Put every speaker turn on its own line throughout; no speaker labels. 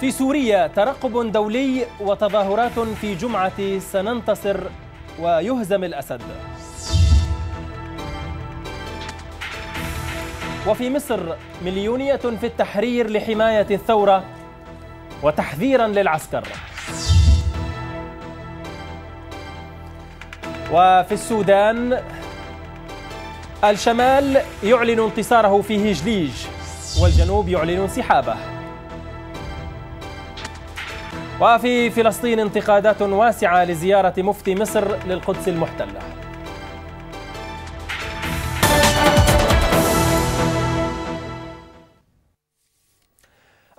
في سوريا ترقب دولي وتظاهرات في جمعة سننتصر ويهزم الأسد وفي مصر مليونية في التحرير لحماية الثورة وتحذيرا للعسكر وفي السودان الشمال يعلن انتصاره في هجليج والجنوب يعلن انسحابه وفي فلسطين انتقادات واسعة لزيارة مفتي مصر للقدس المحتلة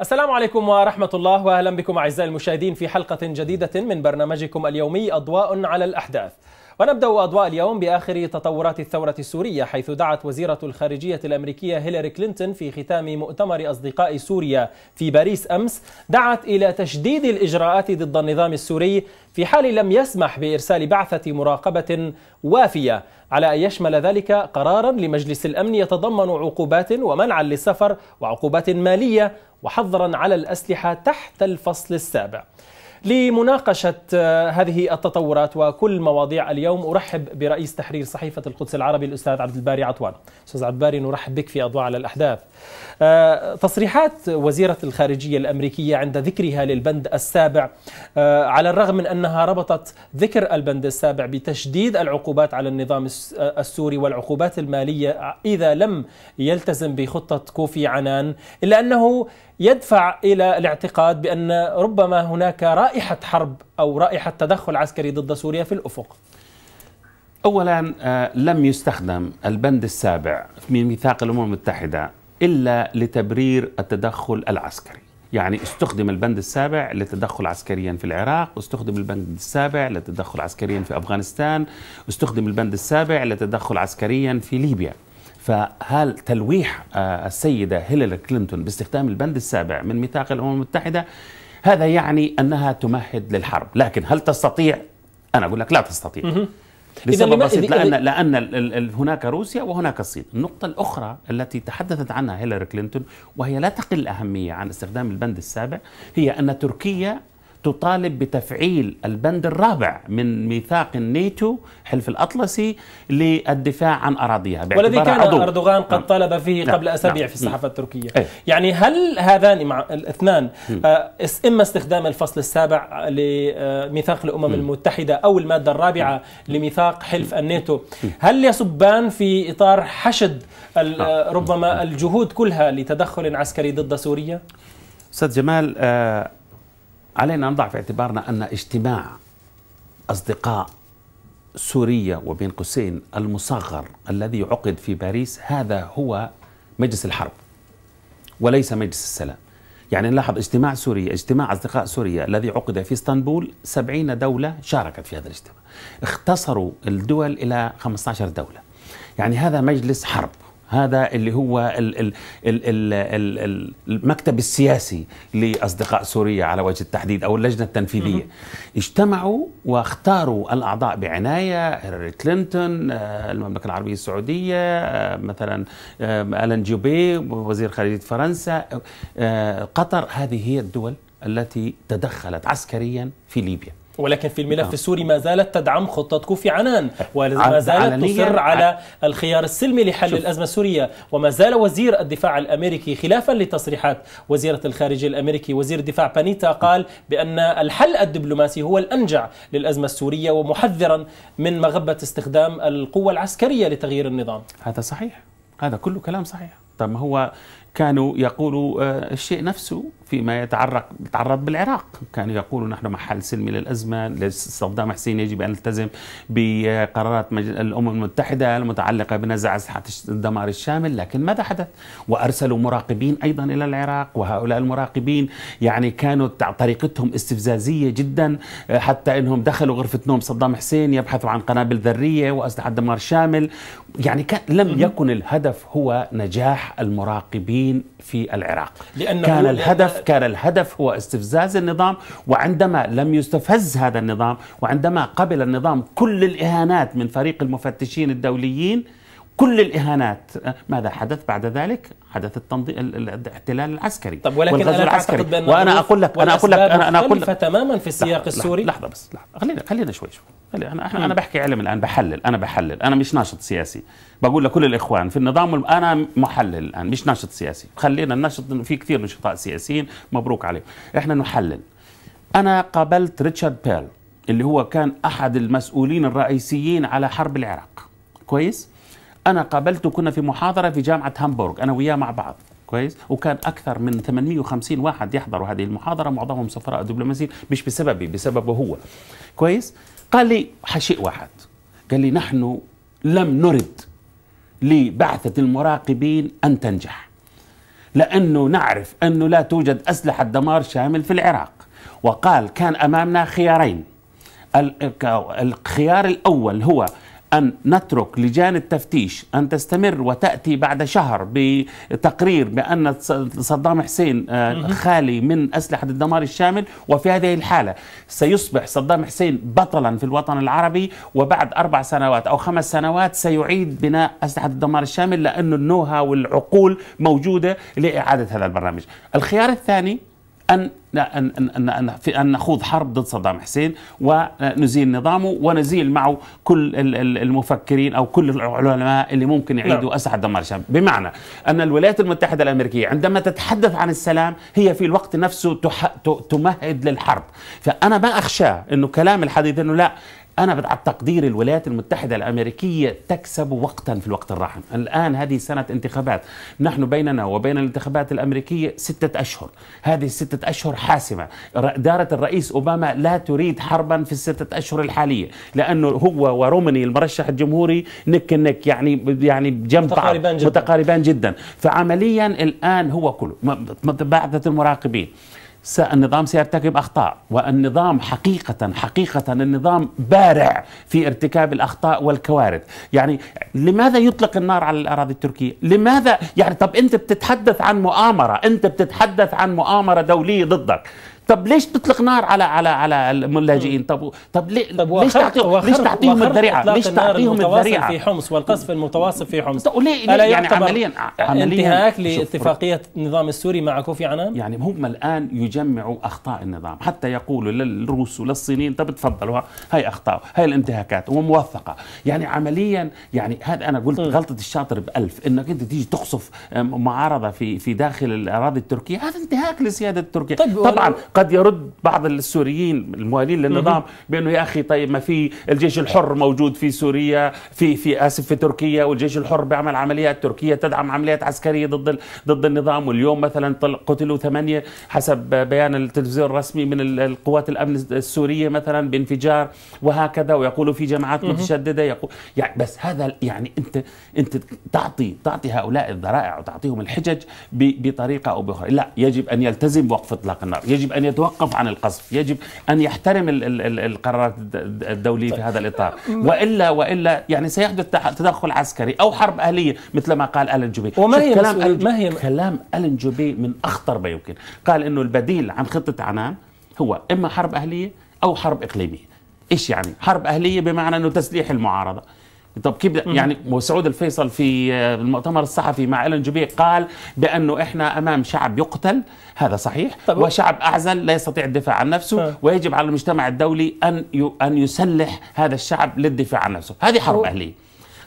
السلام عليكم ورحمة الله وأهلا بكم أعزائي المشاهدين في حلقة جديدة من برنامجكم اليومي أضواء على الأحداث ونبدأ أضواء اليوم بآخر تطورات الثورة السورية حيث دعت وزيرة الخارجية الأمريكية هيلاري كلينتون في ختام مؤتمر أصدقاء سوريا في باريس أمس دعت إلى تشديد الإجراءات ضد النظام السوري في حال لم يسمح بإرسال بعثة مراقبة وافية على أن يشمل ذلك قرارا لمجلس الأمن يتضمن عقوبات ومنعا للسفر وعقوبات مالية وحظرا على الأسلحة تحت الفصل السابع لمناقشة آه، هذه التطورات وكل مواضيع اليوم أرحب برئيس تحرير صحيفة القدس العربي الأستاذ عبد الباري عطوان أستاذ عبد الباري نرحب بك في أضواء على الأحداث آه، تصريحات وزيرة الخارجية الأمريكية عند ذكرها للبند السابع آه، على الرغم من أنها ربطت ذكر البند السابع بتشديد العقوبات على النظام السوري والعقوبات المالية إذا لم يلتزم بخطة كوفي عنان إلا أنه يدفع الى الاعتقاد بان ربما هناك رائحه حرب او رائحه تدخل عسكري ضد سوريا في الافق.
اولا آه، لم يستخدم البند السابع من ميثاق الامم المتحده الا لتبرير التدخل العسكري. يعني استخدم البند السابع للتدخل عسكريا في العراق استخدم البند السابع للتدخل عسكريا في أفغانستان استخدم البند السابع للتدخل عسكريا في ليبيا فهل تلويح آه، السيدة هيلاري كلينتون باستخدام البند السابع من ميثاق الأمم المتحدة هذا يعني أنها تمهد للحرب لكن هل تستطيع؟ أنا أقول لك لا تستطيع لسبب بسيط لأن, لأن هناك روسيا وهناك الصين النقطة الأخرى التي تحدثت عنها هيلاري كلينتون وهي لا تقل أهمية عن استخدام البند السابع هي أن تركيا تطالب بتفعيل البند الرابع من ميثاق الناتو حلف الأطلسي للدفاع عن أراضيها والذي كان عضو. أردوغان
قد نعم. طالب فيه نعم. قبل أسابيع نعم. في الصحافة نعم. التركية ايه؟ يعني هل هذان مع الاثنان آه إما استخدام الفصل السابع لميثاق آه، الأمم م. المتحدة أو المادة الرابعة م. لميثاق حلف م. الناتو هل يصبان في إطار حشد نعم. آه، ربما الجهود كلها لتدخل عسكري ضد سوريا؟
استاذ جمال آه علينا أن نضع في اعتبارنا أن اجتماع أصدقاء سوريا وبين قوسين المصغر الذي عقد في باريس هذا هو مجلس الحرب وليس مجلس السلام يعني نلاحظ اجتماع سوريا اجتماع أصدقاء سوريا الذي عقد في اسطنبول سبعين دولة شاركت في هذا الاجتماع اختصروا الدول إلى 15 دولة يعني هذا مجلس حرب هذا اللي هو الـ الـ الـ الـ المكتب السياسي لاصدقاء سوريا على وجه التحديد او اللجنه التنفيذيه اجتمعوا واختاروا الاعضاء بعنايه هيلاري كلينتون آه، المملكه العربيه السعوديه آه، مثلا آه، الان جوبي وزير خارجيه فرنسا قطر هذه هي الدول التي تدخلت عسكريا في ليبيا
ولكن في الملف نعم. السوري ما زالت تدعم خطة كوفي عنان نعم. وما زالت تصر على الخيار السلمي لحل شوف. الأزمة السورية وما زال وزير الدفاع الأمريكي خلافا لتصريحات وزيرة الخارجية الأمريكي وزير الدفاع بانيتا قال بأن الحل الدبلوماسي هو الأنجع للأزمة السورية ومحذرا من مغبة استخدام القوة العسكرية لتغيير النظام
هذا صحيح
هذا كله كلام صحيح
طب ما هو كانوا يقولوا آه، الشيء نفسه فيما يتعرق يتعرض بالعراق كانوا يقولوا نحن محل سلمي للأزمة صدام حسين يجب أن نلتزم بقرارات الأمم المتحدة المتعلقة بنزع أسلحة الدمار الشامل لكن ماذا حدث وأرسلوا مراقبين أيضا إلى العراق وهؤلاء المراقبين يعني كانوا طريقتهم استفزازية جدا حتى أنهم دخلوا غرفة نوم صدام حسين يبحثوا عن قنابل ذرية وأسلحة دمار شامل يعني كان لم يكن الهدف هو نجاح المراقبين في العراق لأنه كان الهدف كان الهدف هو استفزاز النظام وعندما لم يستفز هذا النظام وعندما قبل النظام كل الإهانات من فريق المفتشين الدوليين كل الإهانات أه، ماذا حدث بعد ذلك؟ حدث التنظيم الاحتلال العسكري طب ولكن انا العسكري بأن وانا اقول لك انا اقول لك انا اقول لك تماما
في السياق لحظة السوري
لحظه بس لحظه خلينا خلينا شوي شوي خلينا انا احنا انا بحكي علم الان بحلل انا بحلل انا مش ناشط سياسي بقول لكل الاخوان في النظام انا محلل الان مش ناشط سياسي خلينا الناشط في كثير نشطاء سياسيين مبروك عليهم احنا نحلل انا قابلت ريتشارد بيل اللي هو كان احد المسؤولين الرئيسيين على حرب العراق كويس انا قابلته كنا في محاضره في جامعه هامبورغ انا وياه مع بعض كويس وكان اكثر من 850 واحد يحضروا هذه المحاضره معظمهم سفراء دبلوماسيين مش بسببي بسببه هو كويس قال لي شيء واحد قال لي نحن لم نرد لبعثه المراقبين ان تنجح لانه نعرف انه لا توجد اسلحه دمار شامل في العراق وقال كان امامنا خيارين الخيار الاول هو أن نترك لجان التفتيش أن تستمر وتأتي بعد شهر بتقرير بأن صدام حسين آه، خالي من أسلحة الدمار الشامل وفي هذه الحالة سيصبح صدام حسين بطلا في الوطن العربي وبعد أربع سنوات أو خمس سنوات سيعيد بناء أسلحة الدمار الشامل لأن النوها والعقول موجودة لإعادة هذا البرنامج الخيار الثاني أن أن أن أن أن نخوض حرب ضد صدام حسين ونزيل نظامه ونزيل معه كل المفكرين أو كل العلماء اللي ممكن نعم. يعيدوا أسعد دمار الشام بمعنى أن الولايات المتحدة الأمريكية عندما تتحدث عن السلام هي في الوقت نفسه تمهد للحرب فأنا ما أخشى أنه كلام الحديث أنه لا أنا على تقدير الولايات المتحدة الأمريكية تكسب وقتا في الوقت الراهن الآن هذه سنة انتخابات نحن بيننا وبين الانتخابات الأمريكية ستة أشهر هذه الستة أشهر حاسمة إدارة الرئيس أوباما لا تريد حربا في الستة أشهر الحالية لأنه هو ورومني المرشح الجمهوري نك نك يعني يعني جنب متقاربان جدا. متقاربان جدا فعمليا الآن هو كله بعثة المراقبين النظام سيرتكب اخطاء والنظام حقيقه حقيقه النظام بارع في ارتكاب الاخطاء والكوارث، يعني لماذا يطلق النار على الاراضي التركيه؟ لماذا يعني طب انت بتتحدث عن مؤامره، انت بتتحدث عن مؤامره دوليه ضدك، طب ليش تطلق نار على على على اللاجئين
طب طب,
ليه طب ليش تعطيهم ليش تعطيهم الذريعه ليش تعطيهم الذريعه في
حمص والقصف المتواصل في حمص ليه ليه يعني عمليا عمليا انتهاك لاتفاقيه النظام السوري مع
كوفي عنان يعني هم الان يجمعوا اخطاء النظام حتى يقولوا للروس وللصينيين طب تفضلوا هاي اخطاء هاي الانتهاكات وموثقه يعني عمليا يعني هذا انا قلت غلطه الشاطر بألف انك انت تيجي تقصف آه، معارضه في في داخل الاراضي التركيه هذا انتهاك لسياده تركيا طيب، طبعا قد يرد بعض السوريين الموالين للنظام بانه يا اخي طيب ما في الجيش الحر موجود في سوريا في في اسف في تركيا والجيش الحر بيعمل عمليات تركيا تدعم عمليات عسكريه ضد ضد النظام واليوم مثلا قتلوا ثمانيه حسب بيان التلفزيون الرسمي من القوات الامن السوريه مثلا بانفجار وهكذا ويقولوا في جماعات متشدده يقول يعني بس هذا يعني انت انت تعطي تعطي هؤلاء الذرائع وتعطيهم الحجج بطريقه او باخرى لا يجب ان يلتزم بوقف اطلاق النار يجب ان أن يتوقف عن القصف يجب أن يحترم القرارات الدولية في طيب. هذا الإطار وإلا وإلا يعني سيحدث تدخل عسكري أو حرب أهلية مثل ما قال ألن جوبي وما هي كلام ألن ما هي كلام ألن جوبي من أخطر ما يمكن قال أنه البديل عن خطة عنان هو إما حرب أهلية أو حرب إقليمية إيش يعني حرب أهلية بمعنى أنه تسليح المعارضة طب كيف يعني وسعود الفيصل في آه، المؤتمر الصحفي مع الين جوبي قال بانه احنا امام شعب يقتل هذا صحيح طب وشعب اعزل لا يستطيع الدفاع عن نفسه ويجب على المجتمع الدولي
ان ان يسلح هذا الشعب للدفاع عن نفسه هذه حرب اهليه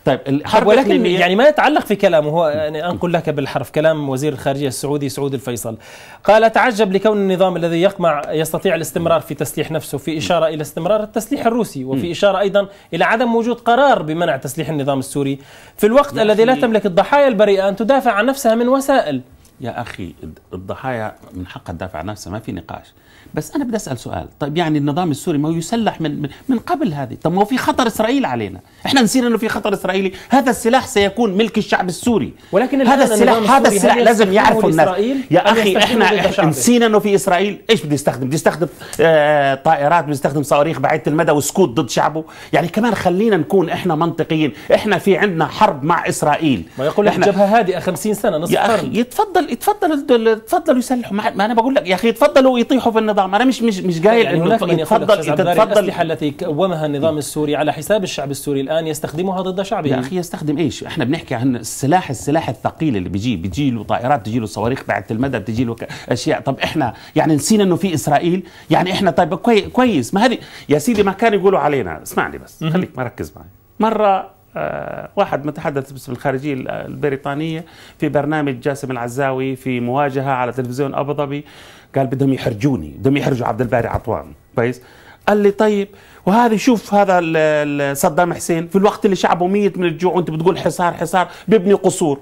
طيب الحرب ولكن يعني ما يتعلق في كلامه هو يعني انقل لك بالحرف كلام وزير الخارجيه السعودي سعود الفيصل قال اتعجب لكون النظام الذي يقمع يستطيع الاستمرار في تسليح نفسه في اشاره الى استمرار التسليح الروسي وفي اشاره ايضا الى عدم وجود قرار بمنع تسليح النظام السوري في الوقت الذي لا تملك الضحايا البريئه ان تدافع عن نفسها من وسائل يا اخي
الضحايا من حقها تدافع عن نفسها ما في نقاش بس انا بدي اسال سؤال طيب يعني النظام السوري ما هو يسلح من من, من قبل هذه طب ما هو في خطر اسرائيل علينا احنا نسينا انه في خطر اسرائيلي هذا السلاح سيكون ملك الشعب السوري ولكن هذا السلاح هذا السلاح لازم يعرفه الناس يا اخي احنا نسينا انه في اسرائيل ايش بده يستخدم بده يستخدم آه طائرات بده يستخدم صواريخ بعيده المدى وسكوت ضد شعبه يعني كمان خلينا نكون احنا منطقيين احنا في عندنا حرب مع اسرائيل ما يقول لك جبهه هادئه 50 سنه نصف يا اخي يتفضل يتفضل يتفضل يسلحوا ما انا بقول لك يا اخي يتفضلوا يطيحوا في النظام ما انا مش مش مش جاي يعني انه يتفضل يتفضل الاسلحه
التي كومها النظام السوري على حساب الشعب السوري الان يستخدمها ضد شعبه يا اخي يستخدم ايش؟
احنا بنحكي عن السلاح السلاح الثقيل اللي بيجي بيجي له طائرات بتجي له صواريخ بعد المدى بتجي له اشياء طب احنا يعني نسينا انه في اسرائيل يعني احنا طيب كويس ما هذه يا سيدي ما كانوا يقولوا علينا اسمعني بس خليك مركز معي مره آه، واحد متحدث باسم الخارجية البريطانية في برنامج جاسم العزاوي في مواجهة على تلفزيون أبو ظبي قال بدهم يحرجوني بدهم يحرجوا عبد الباري عطوان كويس قال لي طيب وهذه شوف هذا صدام حسين في الوقت اللي شعبه ميت من الجوع وانت بتقول حصار حصار بيبني قصور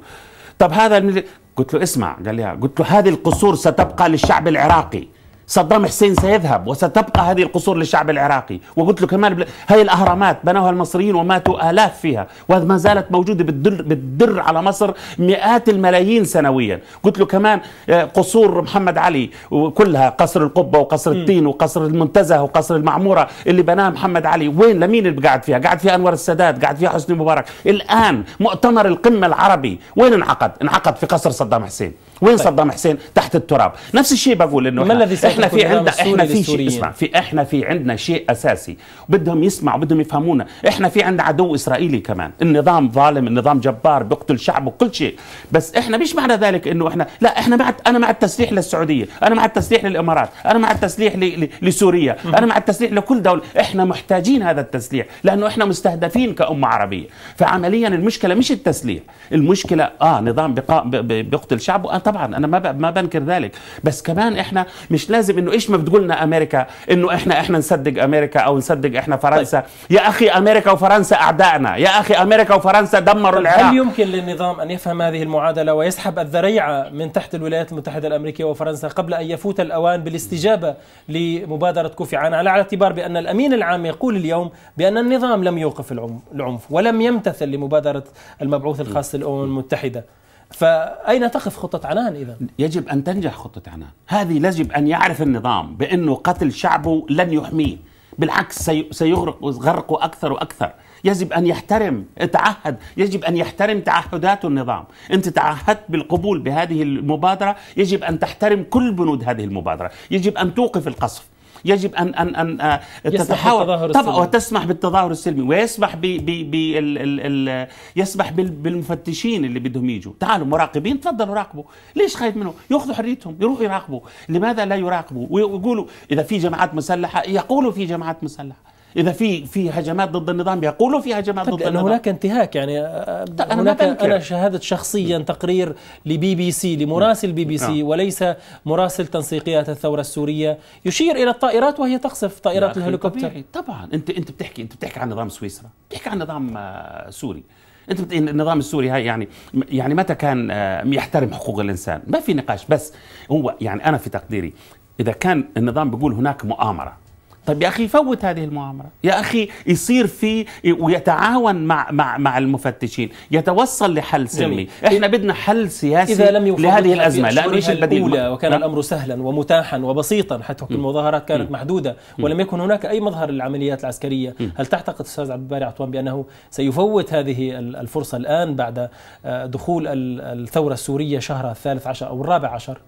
طب هذا قلت له اسمع قال لي قلت له هذه القصور ستبقى للشعب العراقي صدام حسين سيذهب وستبقى هذه القصور للشعب العراقي وقلت له كمان بل... هاي الأهرامات بنوها المصريين وماتوا آلاف فيها وهذا ما زالت موجودة بتدر, بتدر على مصر مئات الملايين سنويا قلت له كمان آه، قصور محمد علي وكلها قصر القبة وقصر التين وقصر المنتزه وقصر المعمورة اللي بناها محمد علي وين لمين اللي قاعد فيها قاعد فيها أنور السادات قاعد فيها حسني مبارك الآن مؤتمر القمة العربي وين انعقد انعقد في قصر صدام حسين وين طيب. صدام حسين تحت التراب نفس الشيء بقول انه ما الذي احنا في عندنا احنا في شيء اسمع في احنا في عندنا شيء اساسي بدهم يسمعوا بدهم يفهمونا احنا في عندنا عدو اسرائيلي كمان النظام ظالم النظام جبار بيقتل شعبه كل شيء بس احنا مش معنى ذلك انه احنا لا احنا مع انا مع التسليح للسعوديه انا مع التسليح للامارات انا مع التسليح ل... ل... لسوريا انا مع التسليح لكل دوله احنا محتاجين هذا التسليح لانه احنا مستهدفين كامه عربيه فعمليا المشكله مش التسليح المشكله اه نظام بقا... بيقتل شعبه طبعا انا ما ما بنكر ذلك بس كمان احنا مش لازم انه ايش ما بتقولنا امريكا انه احنا احنا نصدق امريكا او نصدق احنا فرنسا طيب. يا اخي امريكا وفرنسا اعدائنا يا اخي امريكا وفرنسا دمروا طيب، العراق هل
يمكن للنظام ان يفهم هذه المعادله ويسحب الذريعه من تحت الولايات المتحده الامريكيه وفرنسا قبل ان يفوت الاوان بالاستجابه لمبادره كوفي عنان على اعتبار بان الامين العام يقول اليوم بان النظام لم يوقف العنف ولم يمتثل لمبادره المبعوث الخاص للامم المتحده فأين تقف خطة عنان إذا؟ يجب أن تنجح خطة
عنان هذه يجب أن يعرف النظام بأنه قتل شعبه لن يحميه بالعكس سيغرق غرقه أكثر وأكثر يجب أن يحترم تعهد يجب أن يحترم تعهدات النظام أنت تعهدت بالقبول بهذه المبادرة يجب أن تحترم كل بنود هذه المبادرة يجب أن توقف القصف يجب ان ان ان آه، تتحاور طبعا وتسمح بالتظاهر السلمي ويسمح ب ب ب ال ال ال يسمح بالمفتشين اللي بدهم يجوا تعالوا مراقبين تفضلوا راقبوا ليش خايف منهم ياخذوا حريتهم يروحوا يراقبوا لماذا لا يراقبوا ويقولوا اذا في جماعات مسلحه يقولوا في جماعات مسلحه
اذا في في هجمات ضد النظام يقولوا في هجمات طيب، ضد النظام هناك انتهاك يعني آه، طيب، أنا هناك انا شاهدت شخصيا نعم. تقرير لبي بي سي نعم. لمراسل بي بي سي نعم. وليس مراسل تنسيقيات الثوره السوريه يشير الى الطائرات وهي تقصف طائرات الهليكوبتر طبيعي.
طبعا انت انت بتحكي انت بتحكي عن نظام سويسرا بتحكي عن نظام آه، سوري انت النظام السوري هاي يعني يعني متى كان آه، يحترم حقوق الانسان ما في نقاش بس هو يعني انا في تقديري اذا كان النظام بيقول هناك مؤامره طيب يا اخي فوت هذه المؤامره يا اخي يصير في ويتعاون مع مع مع المفتشين يتوصل
لحل سلمي احنا
بدنا حل سياسي إذا لم لهذه الازمه لانه ايش البديل الأولى وكان لا. نعم.
الامر سهلا ومتاحا وبسيطا حتى المظاهرات كانت م. محدوده ولم يكن هناك اي مظهر للعمليات العسكريه م. هل تعتقد استاذ عبد الباري عطوان بانه سيفوت هذه الفرصه الان بعد آه، دخول الثوره السوريه شهرها الثالث عشر او الرابع عشر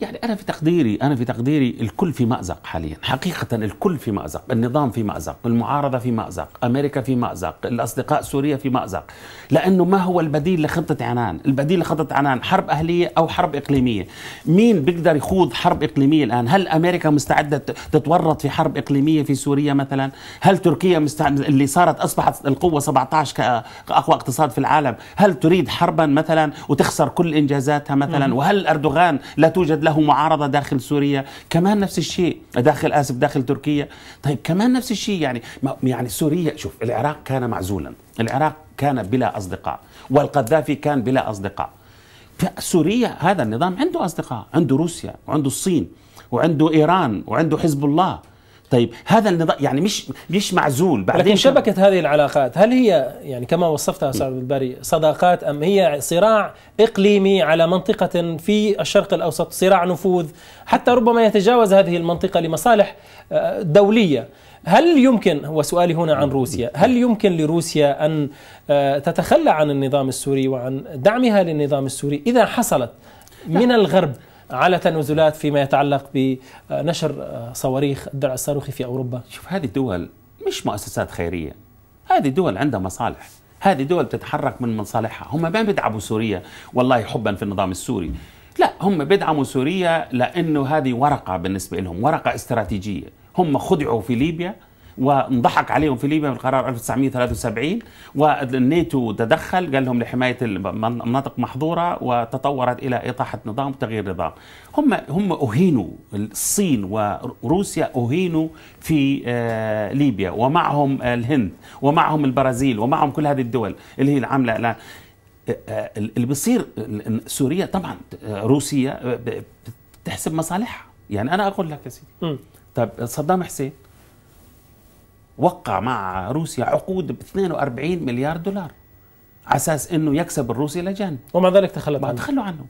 يعني أنا في تقديري أنا في تقديري الكل في مأزق حاليا حقيقة الكل في مأزق النظام في مأزق المعارضة في مأزق أمريكا في مأزق الأصدقاء سوريا في مأزق لأنه ما هو البديل لخطة عنان البديل لخطة عنان حرب أهلية أو حرب إقليمية مين بيقدر يخوض حرب إقليمية الآن هل أمريكا مستعدة تتورط في حرب إقليمية في سوريا مثلا هل تركيا مستعدة اللي صارت أصبحت القوة 17 كأقوى اقتصاد في العالم هل تريد حربا مثلا وتخسر كل إنجازاتها مثلا وهل أردوغان لا توجد له معارضة داخل سوريا كمان نفس الشيء داخل آسف داخل تركيا طيب كمان نفس الشيء يعني يعني سوريا شوف العراق كان معزولا العراق كان بلا أصدقاء والقذافي كان بلا أصدقاء سوريا هذا النظام عنده أصدقاء عنده روسيا وعنده الصين وعنده إيران وعنده حزب الله طيب هذا النظام يعني مش مش معزول بعدين
لكن شبكه هذه العلاقات هل هي يعني كما وصفتها استاذ الباري صداقات ام هي صراع اقليمي على منطقه في الشرق الاوسط صراع نفوذ حتى ربما يتجاوز هذه المنطقه لمصالح آه، دوليه هل يمكن هو سؤالي هنا عن روسيا هل يمكن لروسيا أن آه، تتخلى عن النظام السوري وعن دعمها للنظام السوري إذا حصلت من الغرب على تنازلات فيما يتعلق بنشر آه، صواريخ الدرع الصاروخي في اوروبا؟ شوف هذه الدول مش مؤسسات خيريه هذه الدول عندها مصالح هذه دول بتتحرك
من مصالحها هم ما بيدعموا سوريا والله حبا في النظام السوري لا هم بيدعموا سوريا لانه هذه ورقه بالنسبه لهم ورقه استراتيجيه هم خدعوا في ليبيا وانضحك عليهم في ليبيا بالقرار 1973 والناتو تدخل قال لهم لحمايه المناطق محظوره وتطورت الى اطاحه نظام وتغيير نظام هم هم اهينوا الصين وروسيا اهينوا في آه، ليبيا ومعهم الهند ومعهم البرازيل ومعهم كل هذه الدول اللي هي العامله الان آه، آه، اللي بيصير سوريا طبعا روسيا تحسب مصالحها يعني انا اقول لك يا سيدي طيب صدام حسين وقع مع روسيا عقود ب 42 مليار دولار على اساس انه يكسب الروسي لجان ومع ذلك تخلت عنه تخلوا عنه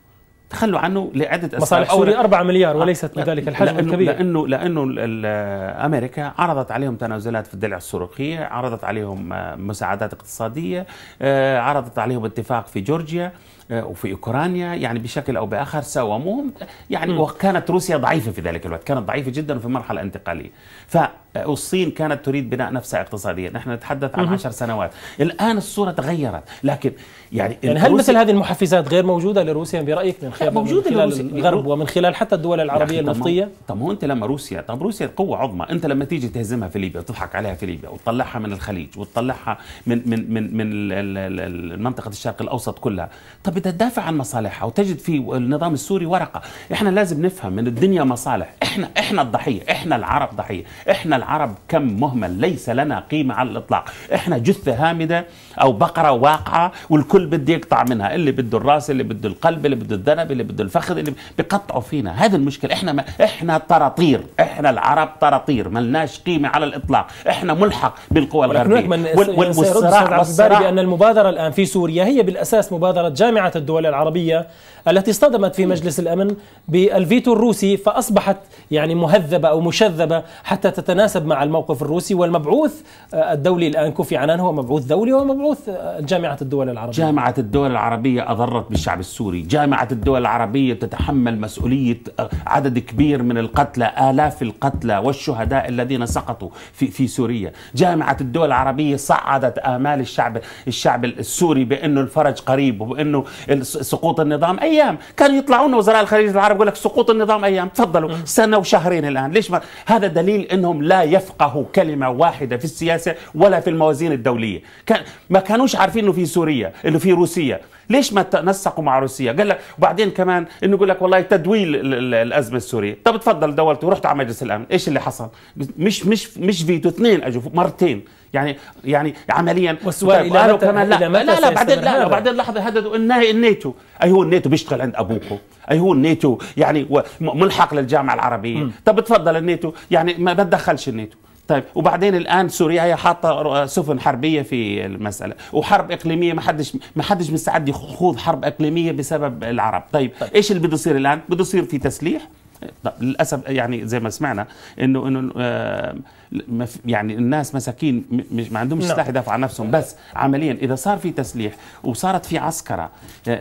تخلوا عنه لعده اسباب مصالح سوريا 4 مليار وليست آه، بذلك الحجم لأنه الكبير لانه لانه, لأنه امريكا عرضت عليهم تنازلات في الدلع الصاروخيه، عرضت عليهم آه، مساعدات اقتصاديه، آه، عرضت عليهم اتفاق في جورجيا وفي اوكرانيا يعني بشكل او باخر ساوموهم يعني م. وكانت روسيا ضعيفه في ذلك الوقت، كانت ضعيفه جدا في مرحله انتقاليه. ف والصين آه، كانت تريد بناء نفسها اقتصاديا نحن نتحدث عن عشر سنوات الآن الصورة تغيرت لكن يعني, يعني هل مثل
هذه المحفزات غير موجودة لروسيا برأيك من خلال, موجودة من خلال الغرب ومن خلال حتى الدول العربية النفطية
طب هو أنت لما روسيا طب روسيا قوة عظمى أنت لما تيجي تهزمها في ليبيا وتضحك عليها في ليبيا وتطلعها من الخليج وتطلعها من من من من منطقة الشرق الأوسط كلها طب بدها تدافع عن مصالحها وتجد في النظام السوري ورقة احنا لازم نفهم من الدنيا مصالح احنا احنا الضحية احنا العرب ضحية احنا العرب كم مهمل ليس لنا قيمة على الإطلاق إحنا جثة هامدة أو بقرة واقعة والكل بده يقطع منها اللي بده الراس اللي بده القلب اللي بده الذنب اللي بده الفخذ اللي بقطعوا فينا هذه المشكلة إحنا ما إحنا طراطير إحنا العرب طراطير ملناش قيمة على الإطلاق إحنا ملحق بالقوى الغربية والصراع والصراع بأن
المبادرة الآن في سوريا هي بالأساس مبادرة جامعة الدول العربية التي اصطدمت في مجلس الأمن بالفيتو الروسي فأصبحت يعني مهذبة أو مشذبة حتى تتناسب يتناسب مع الموقف الروسي والمبعوث آه، الدولي الان كوفي عنان هو مبعوث دولي ومبعوث آه، جامعه الدول العربيه جامعه
الدول العربيه اضرت بالشعب السوري جامعه الدول العربيه تتحمل مسؤوليه آه، عدد كبير من القتلى الاف القتلى والشهداء الذين سقطوا في في سوريا جامعه الدول العربيه صعدت امال الشعب الشعب السوري بانه الفرج قريب وبانه سقوط النظام ايام كانوا يطلعون وزراء الخارجيه العرب يقول لك سقوط النظام ايام تفضلوا سنه وشهرين الان ليش ما هذا دليل انهم لا يفقه كلمة واحدة في السياسة ولا في الموازين الدولية كان ما كانوش عارفين انه في سوريا انه في روسيا ليش ما تنسقوا مع روسيا قال لك وبعدين كمان انه يقول لك والله تدويل الازمه السوريه طب تفضل دولت ورحت على مجلس الامن ايش اللي حصل مش مش مش فيتو اثنين اجوا مرتين يعني يعني عمليا والسؤال طيب، الى كمان لا, لا لا لا بعدين لا, لا بعدين لحظه هددوا انه الناتو اي أيوه، هو الناتو بيشتغل عند ابوكو اي أيوه، هو الناتو يعني ملحق للجامعه العربيه طب تفضل الناتو يعني ما بتدخلش الناتو طيب وبعدين الان سوريا هي حاطه آه، سفن حربيه في المساله وحرب اقليميه ما حدش ما حدش مستعد يخوض حرب اقليميه بسبب العرب طيب, طيب. ايش اللي بده يصير الان بده يصير في تسليح للاسف يعني زي ما سمعنا انه انه آه، يعني الناس مساكين مش ما عندهمش نعم. سلاح يدافع عن نفسهم بس عمليا اذا صار في تسليح وصارت في عسكره آه،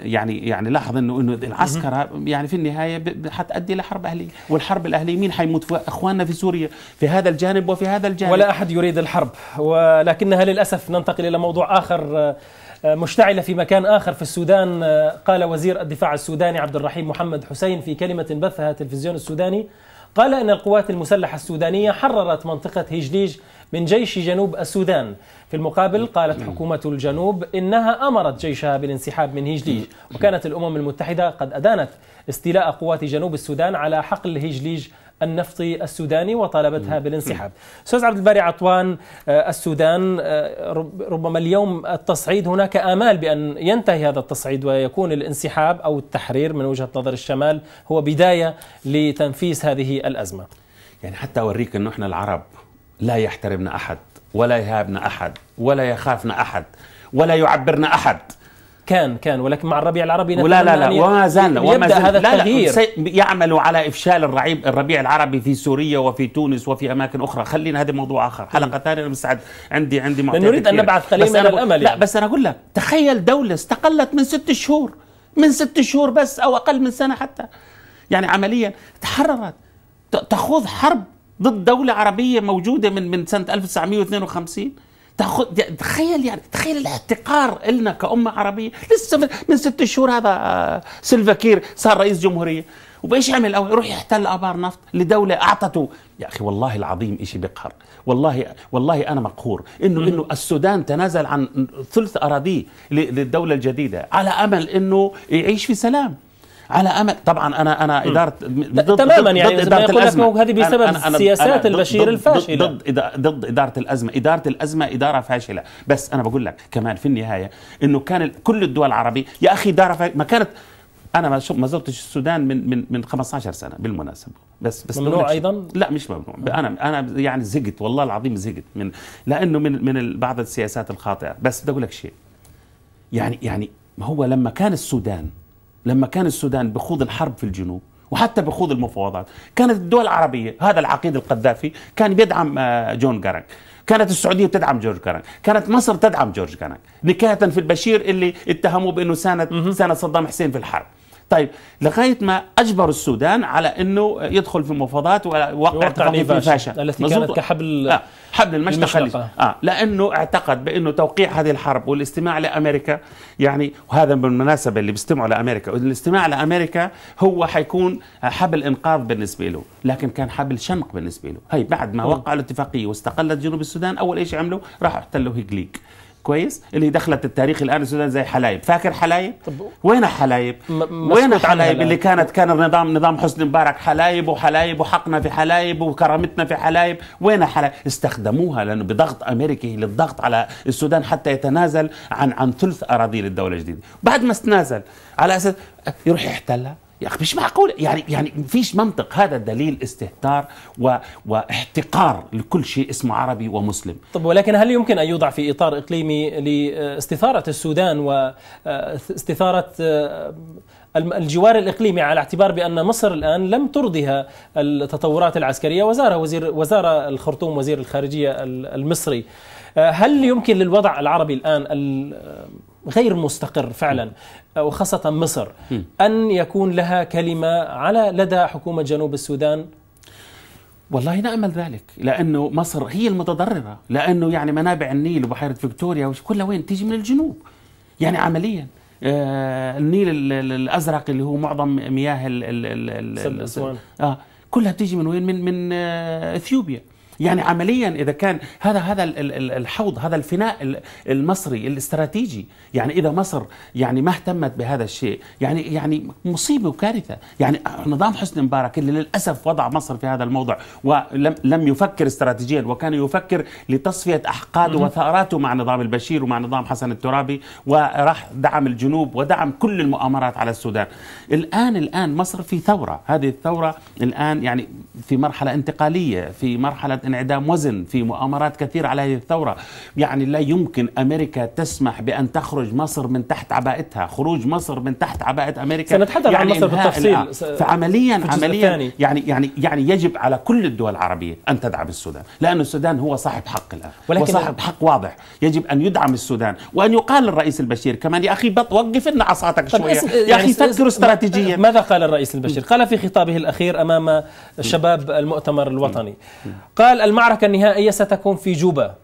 يعني يعني لاحظ انه انه العسكره يعني في النهايه حتؤدي
لحرب اهليه والحرب الاهليه مين حيموت اخواننا في سوريا في هذا الجانب وفي هذا الجانب ولا احد يريد الحرب ولكنها للاسف ننتقل الى موضوع اخر آه، مشتعلة في مكان آخر في السودان آه، قال وزير الدفاع السوداني عبد الرحيم محمد حسين في كلمة بثها تلفزيون السوداني قال أن القوات المسلحة السودانية حررت منطقة هجليج من جيش جنوب السودان في المقابل قالت حكومة الجنوب إنها أمرت جيشها بالانسحاب من هجليج وكانت الأمم المتحدة قد أدانت استيلاء قوات جنوب السودان على حقل هجليج النفطي السوداني وطالبتها بالانسحاب استاذ عبد الباري عطوان آه، السودان آه، ربما اليوم التصعيد هناك آمال بأن ينتهي هذا التصعيد ويكون الانسحاب أو التحرير من وجهة نظر الشمال هو بداية لتنفيذ هذه الأزمة
يعني حتى أوريك أنه إحنا العرب لا يحترمنا أحد ولا يهابنا أحد ولا يخافنا أحد ولا يعبرنا أحد كان كان ولكن مع الربيع العربي ولا لا لا وما زال وما زال هذا التغيير لا لا يعمل على افشال الرعيب الربيع العربي في سوريا وفي تونس وفي اماكن اخرى خلينا هذا موضوع اخر حلقه ثانيه انا مستعد عندي عندي نريد ان نبعث قليلا من الامل يعني. لا بس انا اقول لك تخيل دوله استقلت من ست شهور من ست شهور بس او اقل من سنه حتى يعني عمليا تحررت تخوض حرب ضد دوله عربيه موجوده من من سنه 1952 تاخذ تخيل يعني تخيل الاحتقار لنا كامه عربيه لسه من ست شهور هذا آه، سلفاكير كير صار رئيس جمهوريه وبايش يعمل اول يروح يحتل ابار نفط لدوله اعطته يا اخي والله العظيم شيء بقهر والله والله انا مقهور انه م- انه السودان تنازل عن ثلث اراضيه للدوله الجديده على امل انه يعيش في سلام على امل طبعا انا انا اداره ضد تماما يعني ضد إدارة يقول الأزمة. لك هذه بسبب أنا أنا سياسات أنا البشير ضد الفاشله ضد, ضد, ضد اداره الازمه اداره الازمه اداره فاشله بس انا بقول لك كمان في النهايه انه كان كل الدول العربيه يا اخي اداره ما كانت انا ما ما زرتش السودان من من من 15 سنه بالمناسبه بس بس ممنوع ايضا لا مش ممنوع انا انا يعني زهقت والله العظيم زهقت من لانه من من بعض السياسات الخاطئه بس بدي اقول لك شيء يعني يعني ما هو لما كان السودان لما كان السودان بخوض الحرب في الجنوب وحتى بخوض المفاوضات كانت الدول العربية هذا العقيد القذافي كان بيدعم آه، جون جارنك كانت السعودية تدعم جورج جارنك كانت مصر تدعم جورج جارنك نكاية في البشير اللي اتهموه بأنه ساند صدام حسين في الحرب طيب لغايه ما اجبروا السودان على انه يدخل في مفاوضات ووقع في فاشا التي كانت كحبل آه حبل المشنقة آه لانه اعتقد بانه توقيع هذه الحرب والاستماع لامريكا يعني وهذا بالمناسبه اللي بيستمعوا لامريكا الاستماع لامريكا هو حيكون حبل انقاذ بالنسبه له لكن كان حبل شنق بالنسبه له هي بعد ما وقع الاتفاقيه واستقلت جنوب السودان اول شيء عملوا راحوا احتلوا هيجليك كويس اللي دخلت التاريخ الان السودان زي حلايب فاكر حلايب وين حلايب وين حلايب اللي كانت كان النظام نظام حسني مبارك حلايب وحلايب وحقنا في حلايب وكرامتنا في حلايب وين حلايب استخدموها لانه بضغط امريكي للضغط على السودان حتى يتنازل عن عن ثلث اراضي للدوله الجديده بعد ما استنازل على اساس يروح يحتلها يا اخي مش معقول يعني يعني فيش منطق هذا دليل استهتار و... واحتقار لكل شيء اسمه عربي ومسلم
طب ولكن هل يمكن ان يوضع في اطار اقليمي لاستثاره السودان واستثاره آه، آه، الجوار الاقليمي على اعتبار بان مصر الان لم ترضها التطورات العسكريه وزارها وزير وزاره الخرطوم وزير الخارجيه المصري آه، هل يمكن للوضع العربي الان غير مستقر فعلا وخاصة مصر أن يكون لها كلمة على لدى حكومة جنوب السودان والله نامل ذلك لانه مصر هي المتضرره
لانه يعني منابع النيل وبحيره فيكتوريا كلها وين تيجي من الجنوب يعني عمليا آه، النيل الازرق اللي هو معظم مياه ال ال ال اه كلها بتيجي من وين من من آه، اثيوبيا يعني عمليا اذا كان هذا هذا الحوض هذا الفناء المصري الاستراتيجي يعني اذا مصر يعني ما اهتمت بهذا الشيء يعني يعني مصيبه وكارثه يعني نظام حسني مبارك اللي للاسف وضع مصر في هذا الموضع ولم لم يفكر استراتيجيا وكان يفكر لتصفيه احقاده وثاراته مع نظام البشير ومع نظام حسن الترابي وراح دعم الجنوب ودعم كل المؤامرات على السودان الان الان مصر في ثوره هذه الثوره الان يعني في مرحله انتقاليه في مرحله حالة انعدام وزن في مؤامرات كثيرة على هذه الثورة يعني لا يمكن أمريكا تسمح بأن تخرج مصر من تحت عبائتها خروج مصر من تحت عباءة أمريكا سنتحدث يعني عن مصر بالتفصيل فعمليا عمليا يعني يعني يعني يجب على كل الدول العربية أن تدعم السودان لأن السودان هو صاحب حق الآن ولكن وصاحب حق واضح يجب أن يدعم السودان وأن يقال للرئيس البشير كمان يا أخي
بط وقف لنا عصاتك طيب، شوية يا أخي يعني فكروا استراتيجيا ماذا قال الرئيس البشير قال في خطابه الأخير أمام شباب المؤتمر الوطني قال قال المعركة النهائية ستكون في جوبا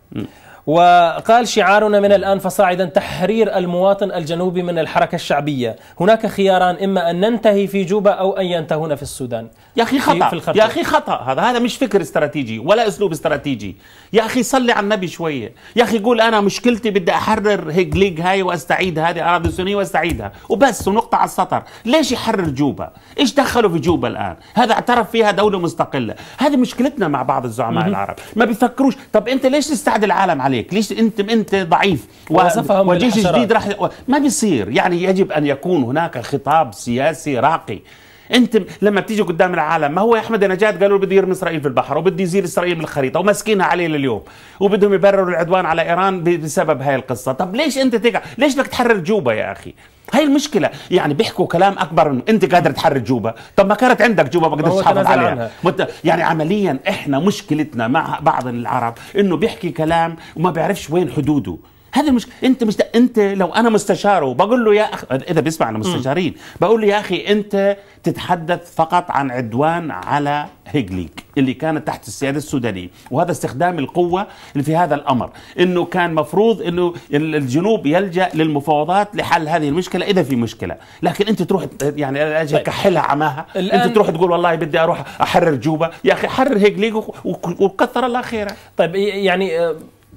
وقال شعارنا من الآن فصاعدا تحرير المواطن الجنوبي من الحركة الشعبية هناك خياران إما أن ننتهي في جوبا أو أن ينتهون في السودان يا أخي خطأ في, يا أخي خطأ هذا هذا مش فكر استراتيجي ولا أسلوب استراتيجي يا أخي
صلي على النبي شوية يا أخي قول أنا مشكلتي بدي أحرر هيجليج هاي وأستعيد هذه أراضي السنية وأستعيدها وبس ونقطة على السطر ليش يحرر جوبا إيش دخلوا في جوبا الآن هذا اعترف فيها دولة مستقلة هذه مشكلتنا مع بعض الزعماء العرب ما بيفكروش طب أنت ليش تستعد العالم عليه عليك ليش انت انت ضعيف وجيش جديد راح ما بيصير يعني يجب ان يكون هناك خطاب سياسي راقي انت لما بتيجي قدام العالم ما هو احمد نجاد قالوا بده يرمي اسرائيل في البحر وبده يزيل اسرائيل من الخريطه وماسكينها عليه لليوم وبدهم يبرروا العدوان على ايران بسبب هاي القصه طب ليش انت تقع ليش بدك تحرر جوبا يا اخي هاي المشكلة يعني بيحكوا كلام أكبر من أنت قادر تحرر جوبا طب ما كانت عندك جوبا ما بقدرش تحافظ عليها مت... يعني عمليا إحنا مشكلتنا مع بعض العرب إنه بيحكي كلام وما بيعرفش وين حدوده هذا مش انت مش انت لو انا مستشاره بقول له يا اخي اذا بيسمع المستشارين بقول له يا اخي انت تتحدث فقط عن عدوان على هيجليك اللي كانت تحت السيادة السودانية وهذا استخدام القوة اللي في هذا الأمر أنه كان مفروض أنه الجنوب يلجأ للمفاوضات لحل هذه المشكلة إذا في مشكلة لكن أنت تروح يعني أجي طيب. أكحلها عماها أنت تروح تقول والله
بدي أروح أحرر جوبا يا أخي حرر هيجليك وكثر الله خيره طيب يعني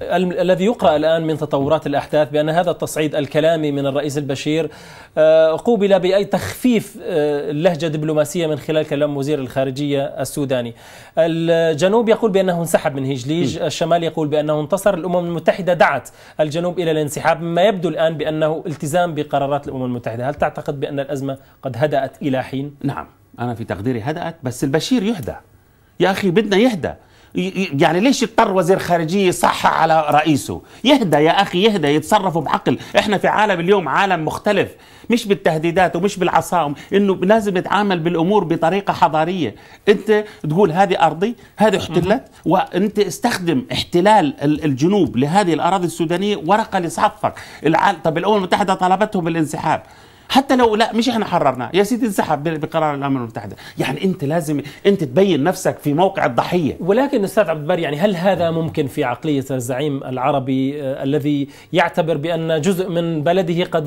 الذي يقرأ الآن من تطورات الأحداث بأن هذا التصعيد الكلامي من الرئيس البشير آه، قوبل بأي تخفيف اللهجه آه، الدبلوماسيه من خلال كلام وزير الخارجية السوداني الجنوب يقول بأنه انسحب من هجليج الشمال يقول بأنه انتصر الأمم المتحدة دعت الجنوب إلى الانسحاب مما يبدو الآن بأنه التزام بقرارات الأمم المتحدة هل تعتقد بأن الأزمة قد هدأت إلى حين؟
نعم أنا في تقديري هدأت بس البشير يهدى. يا أخي بدنا يهدى. يعني ليش يضطر وزير خارجيه صح على رئيسه يهدى يا اخي يهدى يتصرفوا بعقل احنا في عالم اليوم عالم مختلف مش بالتهديدات ومش بالعصائم انه لازم نتعامل بالامور بطريقه حضاريه انت تقول هذه ارضي هذه احتلت وانت استخدم احتلال الجنوب لهذه الاراضي السودانيه ورقه لصفك العالم طب الامم المتحده طلبتهم بالانسحاب حتى لو لا مش احنا حررنا يا سيدي انسحب بقرار الامم المتحده يعني انت
لازم انت تبين نفسك في موقع الضحيه ولكن استاذ عبد الباري يعني هل هذا ممكن في عقليه الزعيم العربي آه، الذي يعتبر بان جزء من بلده قد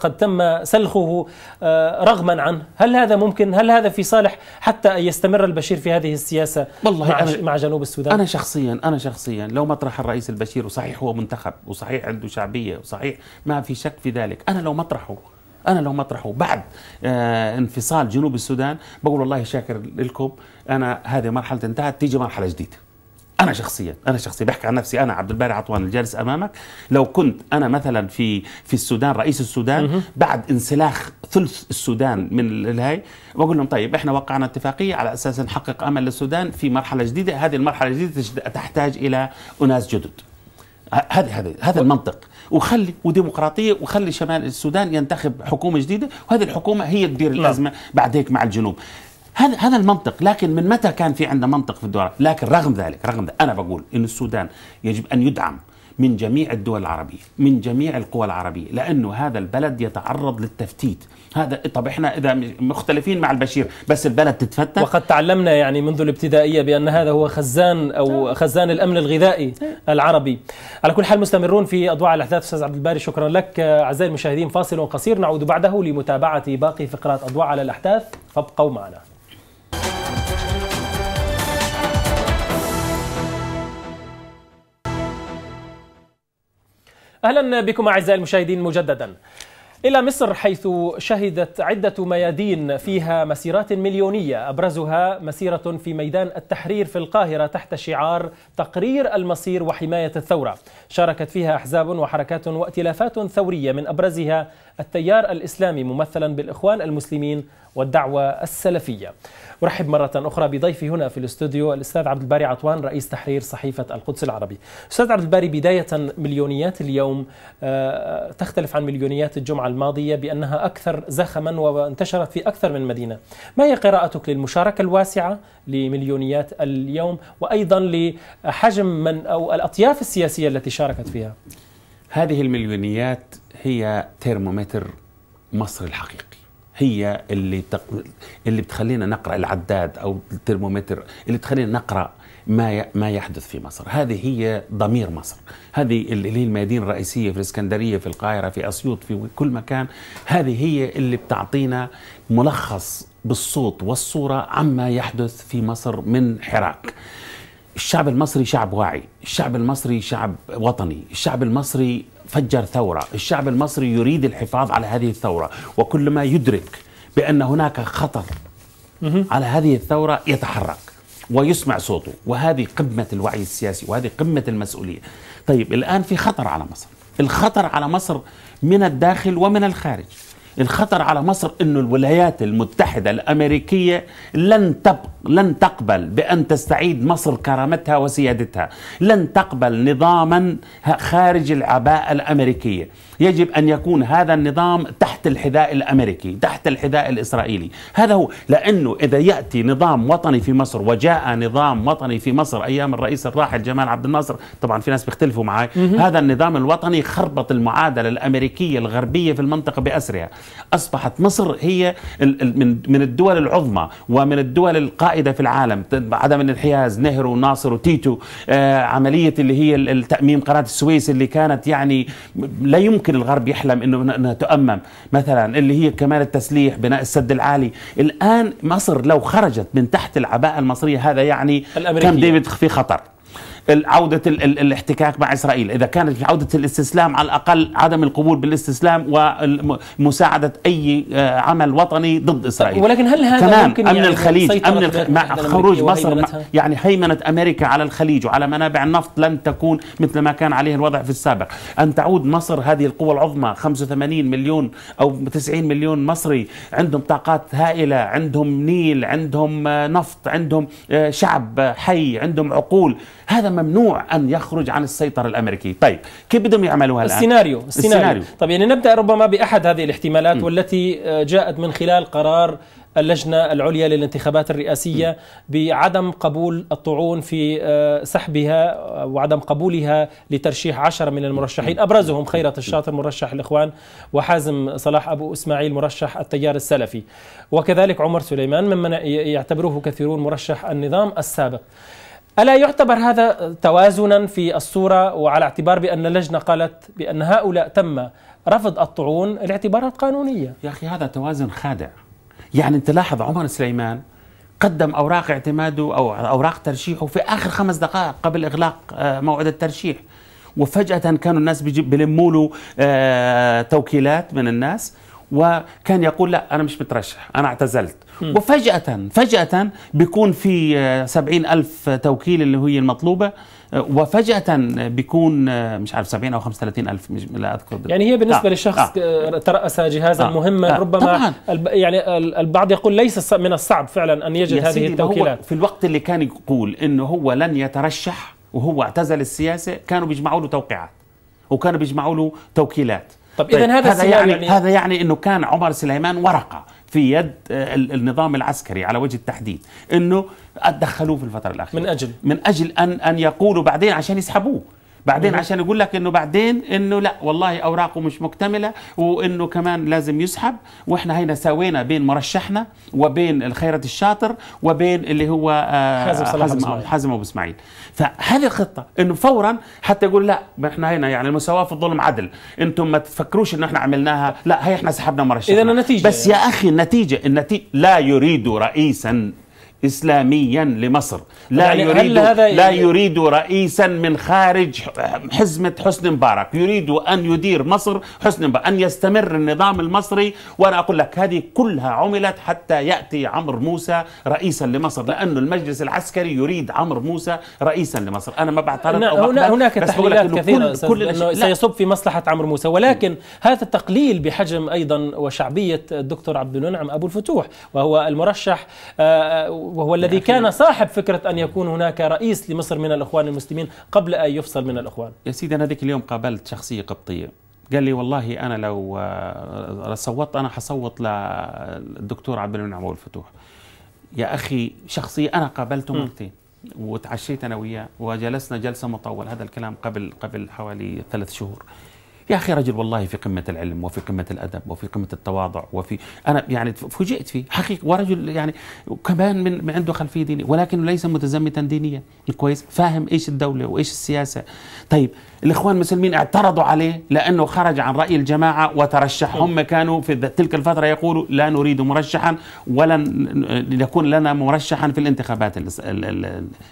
قد تم سلخه آه، رغما عنه هل هذا ممكن هل هذا في صالح حتى ان يستمر البشير في هذه السياسه والله مع, أنا مع جنوب السودان انا شخصيا
انا شخصيا لو مطرح الرئيس البشير وصحيح هو منتخب وصحيح عنده شعبيه وصحيح ما في شك في ذلك انا لو مطرحه انا لو مطرحه بعد آه، انفصال جنوب السودان بقول والله شاكر لكم انا هذه مرحله انتهت تيجي مرحله جديده انا شخصيا انا شخصيا بحكي عن نفسي انا عبد الباري عطوان الجالس امامك لو كنت انا مثلا في في السودان رئيس السودان بعد انسلاخ ثلث السودان من الهاي بقول لهم طيب احنا وقعنا اتفاقيه على اساس نحقق امل للسودان في مرحله جديده هذه المرحله الجديده تحتاج الى اناس جدد هذا هذا هذا المنطق وخلي وديمقراطيه وخلي شمال السودان ينتخب حكومه جديده وهذه الحكومه هي تدير نعم. الازمه بعد هيك مع الجنوب هذا هذا المنطق لكن من متى كان في عندنا منطق في الدول لكن رغم ذلك رغم ذلك انا بقول ان السودان يجب ان يدعم من جميع الدول العربيه من جميع القوى العربيه لانه هذا البلد
يتعرض للتفتيت هذا طب احنا اذا مختلفين مع البشير بس البلد تتفتح وقد تعلمنا يعني منذ الابتدائيه بان هذا هو خزان او خزان الامن الغذائي العربي على كل حال مستمرون في اضواء الاحداث استاذ عبد الباري شكرا لك اعزائي المشاهدين فاصل قصير نعود بعده لمتابعه باقي فقرات اضواء على الاحداث فابقوا معنا اهلا بكم اعزائي المشاهدين مجددا إلى مصر حيث شهدت عدة ميادين فيها مسيرات مليونية أبرزها مسيرة في ميدان التحرير في القاهرة تحت شعار تقرير المصير وحماية الثورة شاركت فيها أحزاب وحركات وائتلافات ثورية من أبرزها التيار الإسلامي ممثلا بالإخوان المسلمين والدعوة السلفية أرحب مرة أخرى بضيفي هنا في الاستوديو الأستاذ عبد الباري عطوان رئيس تحرير صحيفة القدس العربي أستاذ عبد الباري بداية مليونيات اليوم آه، تختلف عن مليونيات الجمعة الماضية بأنها أكثر زخما وانتشرت في أكثر من مدينة ما هي قراءتك للمشاركة الواسعة لمليونيات اليوم وأيضا لحجم من أو الأطياف السياسية التي شاركت فيها
هذه المليونيات هي ترمومتر مصر الحقيقي هي اللي تق... اللي بتخلينا نقرا العداد او الترمومتر اللي بتخلينا نقرا ما ي... ما يحدث في مصر هذه هي ضمير مصر هذه اللي هي الميادين الرئيسيه في الاسكندريه في القاهره في اسيوط في كل مكان هذه هي اللي بتعطينا ملخص بالصوت والصوره عما يحدث في مصر من حراك الشعب المصري شعب واعي الشعب المصري شعب وطني الشعب المصري فجر ثورة الشعب المصري يريد الحفاظ على هذه الثورة وكلما يدرك بأن هناك خطر على هذه الثورة يتحرك ويسمع صوته وهذه قمة الوعي السياسي وهذه قمة المسؤولية طيب الآن في خطر على مصر الخطر على مصر من الداخل ومن الخارج الخطر على مصر أن الولايات المتحدة الأمريكية لن لن تقبل بأن تستعيد مصر كرامتها وسيادتها لن تقبل نظاما خارج العباءة الأمريكية يجب أن يكون هذا النظام تحت الحذاء الأمريكي تحت الحذاء الإسرائيلي هذا هو لأنه إذا يأتي نظام وطني في مصر وجاء نظام وطني في مصر أيام الرئيس الراحل جمال عبد الناصر طبعا في ناس بيختلفوا معي هذا النظام الوطني خربط المعادلة الأمريكية الغربية في المنطقة بأسرها أصبحت مصر هي من الدول العظمى ومن الدول القائدة في العالم عدم الانحياز نهرو وناصر وتيتو آه، عملية اللي هي تأميم قناة السويس اللي كانت يعني لا يمكن ممكن الغرب يحلم انه انها تؤمم مثلا اللي هي كمان التسليح بناء السد العالي الان مصر لو خرجت من تحت العباءه المصريه هذا يعني الأمريكية. كم ديفيد في خطر عودة ال الاحتكاك مع إسرائيل إذا كانت في عودة الاستسلام على الأقل عدم القبول بالاستسلام ومساعدة أي آه، عمل وطني ضد إسرائيل ولكن هل هذا تمام ممكن أمن يعني الخليج أمن مع خروج مصر مع يعني هيمنة أمريكا على الخليج وعلى منابع النفط لن تكون مثل ما كان عليه الوضع في السابق أن تعود مصر هذه القوة العظمى 85 مليون أو 90 مليون مصري عندهم طاقات هائلة عندهم نيل عندهم آه، نفط عندهم آه، شعب حي عندهم عقول هذا ممنوع ان يخرج عن السيطره الامريكيه، طيب كيف بدهم يعملوها الان؟ السيناريو السيناريو, السيناريو.
طيب يعني نبدا ربما باحد هذه الاحتمالات م. والتي آه، جاءت من خلال قرار اللجنة العليا للانتخابات الرئاسية بعدم قبول الطعون في آه، سحبها آه، وعدم قبولها لترشيح عشرة من المرشحين أبرزهم خيرة الشاطر مرشح الإخوان وحازم صلاح أبو إسماعيل مرشح التيار السلفي وكذلك عمر سليمان ممن يعتبره كثيرون مرشح النظام السابق ألا يعتبر هذا توازنا في الصورة وعلى اعتبار بأن اللجنة قالت بأن هؤلاء تم رفض الطعون لاعتبارات قانونية يا أخي هذا توازن خادع
يعني أنت لاحظ عمر
سليمان قدم
أوراق اعتماده أو أوراق ترشيحه في آخر خمس دقائق قبل إغلاق آه، موعد الترشيح وفجأة كانوا الناس بيلموا له آه، توكيلات من الناس وكان يقول لا أنا مش مترشح أنا اعتزلت م. وفجأة فجأة بيكون في سبعين ألف توكيل اللي هي المطلوبة وفجأة بيكون مش عارف 70 أو 35 ألف مش لا أذكر بالضبط. يعني هي بالنسبة آه. للشخص
آه. ترأس جهازا آه. مهما آه. ربما طبعاً. الب... يعني البعض يقول ليس من الصعب فعلا أن يجد هذه التوكيلات
في الوقت اللي كان يقول أنه هو لن يترشح
وهو اعتزل السياسة
كانوا بيجمعوا له توقيعات وكانوا بيجمعوا له توكيلات طب, طيب اذا هذا, هذا يعني, يعني هذا يعني انه كان عمر سليمان ورقه في يد آه، النظام العسكري على وجه التحديد انه دخلوه في الفتره الاخيره من اجل من اجل ان ان يقولوا بعدين عشان يسحبوه بعدين عشان يقول لك انه بعدين انه لا والله اوراقه مش مكتمله وانه كمان لازم يسحب واحنا هينا سوينا بين مرشحنا وبين الخيرة الشاطر وبين اللي هو آه، حازم حازم ابو اسماعيل فهذه الخطه انه فورا حتى يقول لا ما احنا هنا يعني المساواه في الظلم عدل انتم ما تفكروش انه احنا عملناها لا هي احنا سحبنا مرة اذا النتيجه بس يعني. يا اخي النتيجه النتيجه لا يريد رئيسا اسلاميا لمصر لا يعني يريد هذا لا يعني- يريد رئيسا من خارج حزمه حسني مبارك يريد ان يدير مصر حسني مبارك ان يستمر النظام المصري وانا اقول لك هذه كلها عملت حتى ياتي عمرو موسى رئيسا لمصر لانه المجلس العسكري يريد عمرو موسى رئيسا لمصر انا ما بعترض او هنا هناك تحليلات كثيره كل, كل أنه سيصب
في مصلحه عمرو موسى ولكن م. هذا التقليل بحجم ايضا وشعبيه الدكتور عبد المنعم ابو الفتوح وهو المرشح آه، آه، وهو الذي كان صاحب فكرة أن يكون هناك رئيس لمصر من الإخوان المسلمين قبل أن يفصل من الإخوان
يا سيدي أنا ذيك اليوم قابلت شخصية قبطية قال لي والله أنا لو آه، صوت أنا حصوت للدكتور عبد المنعم الفتوح يا أخي شخصية أنا قابلته مرتين وتعشيت أنا وياه وجلسنا جلسة مطولة هذا الكلام قبل قبل حوالي ثلاث شهور يا اخي رجل والله في قمه العلم وفي قمه الادب وفي قمه التواضع وفي انا يعني فوجئت فيه حقيقه ورجل يعني كمان من عنده خلفيه دينيه ولكنه ليس متزمتا دينيا كويس فاهم ايش الدوله وايش السياسه طيب الإخوان المسلمين اعترضوا عليه لأنه خرج عن رأي الجماعة وترشح هم كانوا في تلك الفترة يقولوا لا نريد مرشحا ولن يكون لنا مرشحا في الانتخابات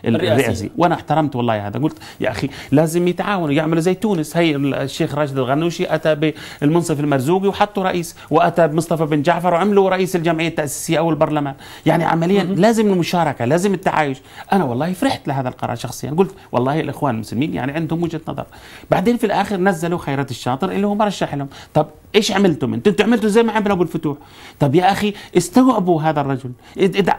الرئاسية وأنا احترمت والله هذا قلت يا أخي لازم يتعاونوا يعملوا زي تونس هي الشيخ راشد الغنوشي أتى بالمنصف المرزوقي وحطوا رئيس وأتى بمصطفى بن جعفر وعملوا رئيس الجمعية التأسيسية أو البرلمان يعني عمليا لازم المشاركة لازم التعايش أنا والله فرحت لهذا القرار شخصيا قلت والله الإخوان المسلمين يعني عندهم وجهة نظر بعدين في الاخر نزلوا خيرات الشاطر اللي هو مرشح لهم طب ايش عملتم انتوا انتم عملتوا زي ما عمل ابو الفتوح طب يا اخي استوعبوا هذا الرجل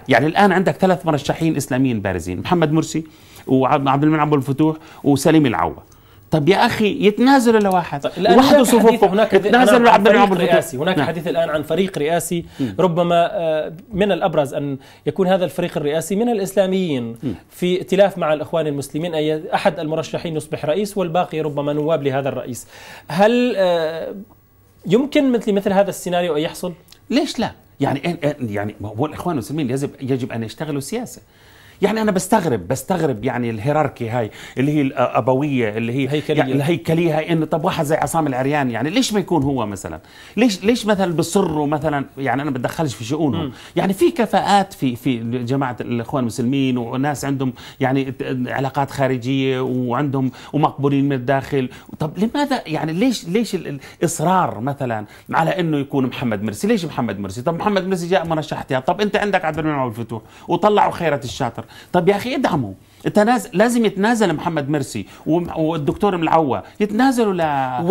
يعني الان عندك ثلاث مرشحين اسلاميين بارزين محمد مرسي وعبد المنعم ابو الفتوح وسليم العوه طب يا اخي يتنازلوا لواحد
طيب صفوفه هناك يتنازل عبد الرحمن الرئاسي هناك نعم. حديث الان عن فريق رئاسي م. ربما آه، من الابرز ان يكون هذا الفريق الرئاسي من الاسلاميين م. في ائتلاف مع الاخوان المسلمين اي احد المرشحين يصبح رئيس والباقي ربما نواب لهذا الرئيس هل آه، يمكن مثل مثل هذا السيناريو ان يحصل ليش لا يعني يعني هو الاخوان المسلمين يجب يجب ان يشتغلوا
سياسه يعني انا بستغرب بستغرب يعني الهيراركي هاي اللي هي الابويه اللي هي الهيكليه يعني الهيكليه هاي انه طب واحد زي عصام العريان يعني ليش ما يكون هو مثلا ليش ليش مثلا بصروا مثلا يعني انا بتدخلش في شؤونهم م. يعني في كفاءات في في جماعه الاخوان المسلمين وناس عندهم يعني علاقات خارجيه وعندهم ومقبولين من الداخل طب لماذا يعني ليش ليش الاصرار مثلا على انه يكون محمد مرسي ليش محمد مرسي طب محمد مرسي جاء مرشح احتياط طب انت عندك عبد المنعم الفتوح وطلعوا خيرة الشاطر طب يا اخي ادعموا التنازل لازم يتنازل محمد مرسي والدكتور
ملعوه يتنازلوا ل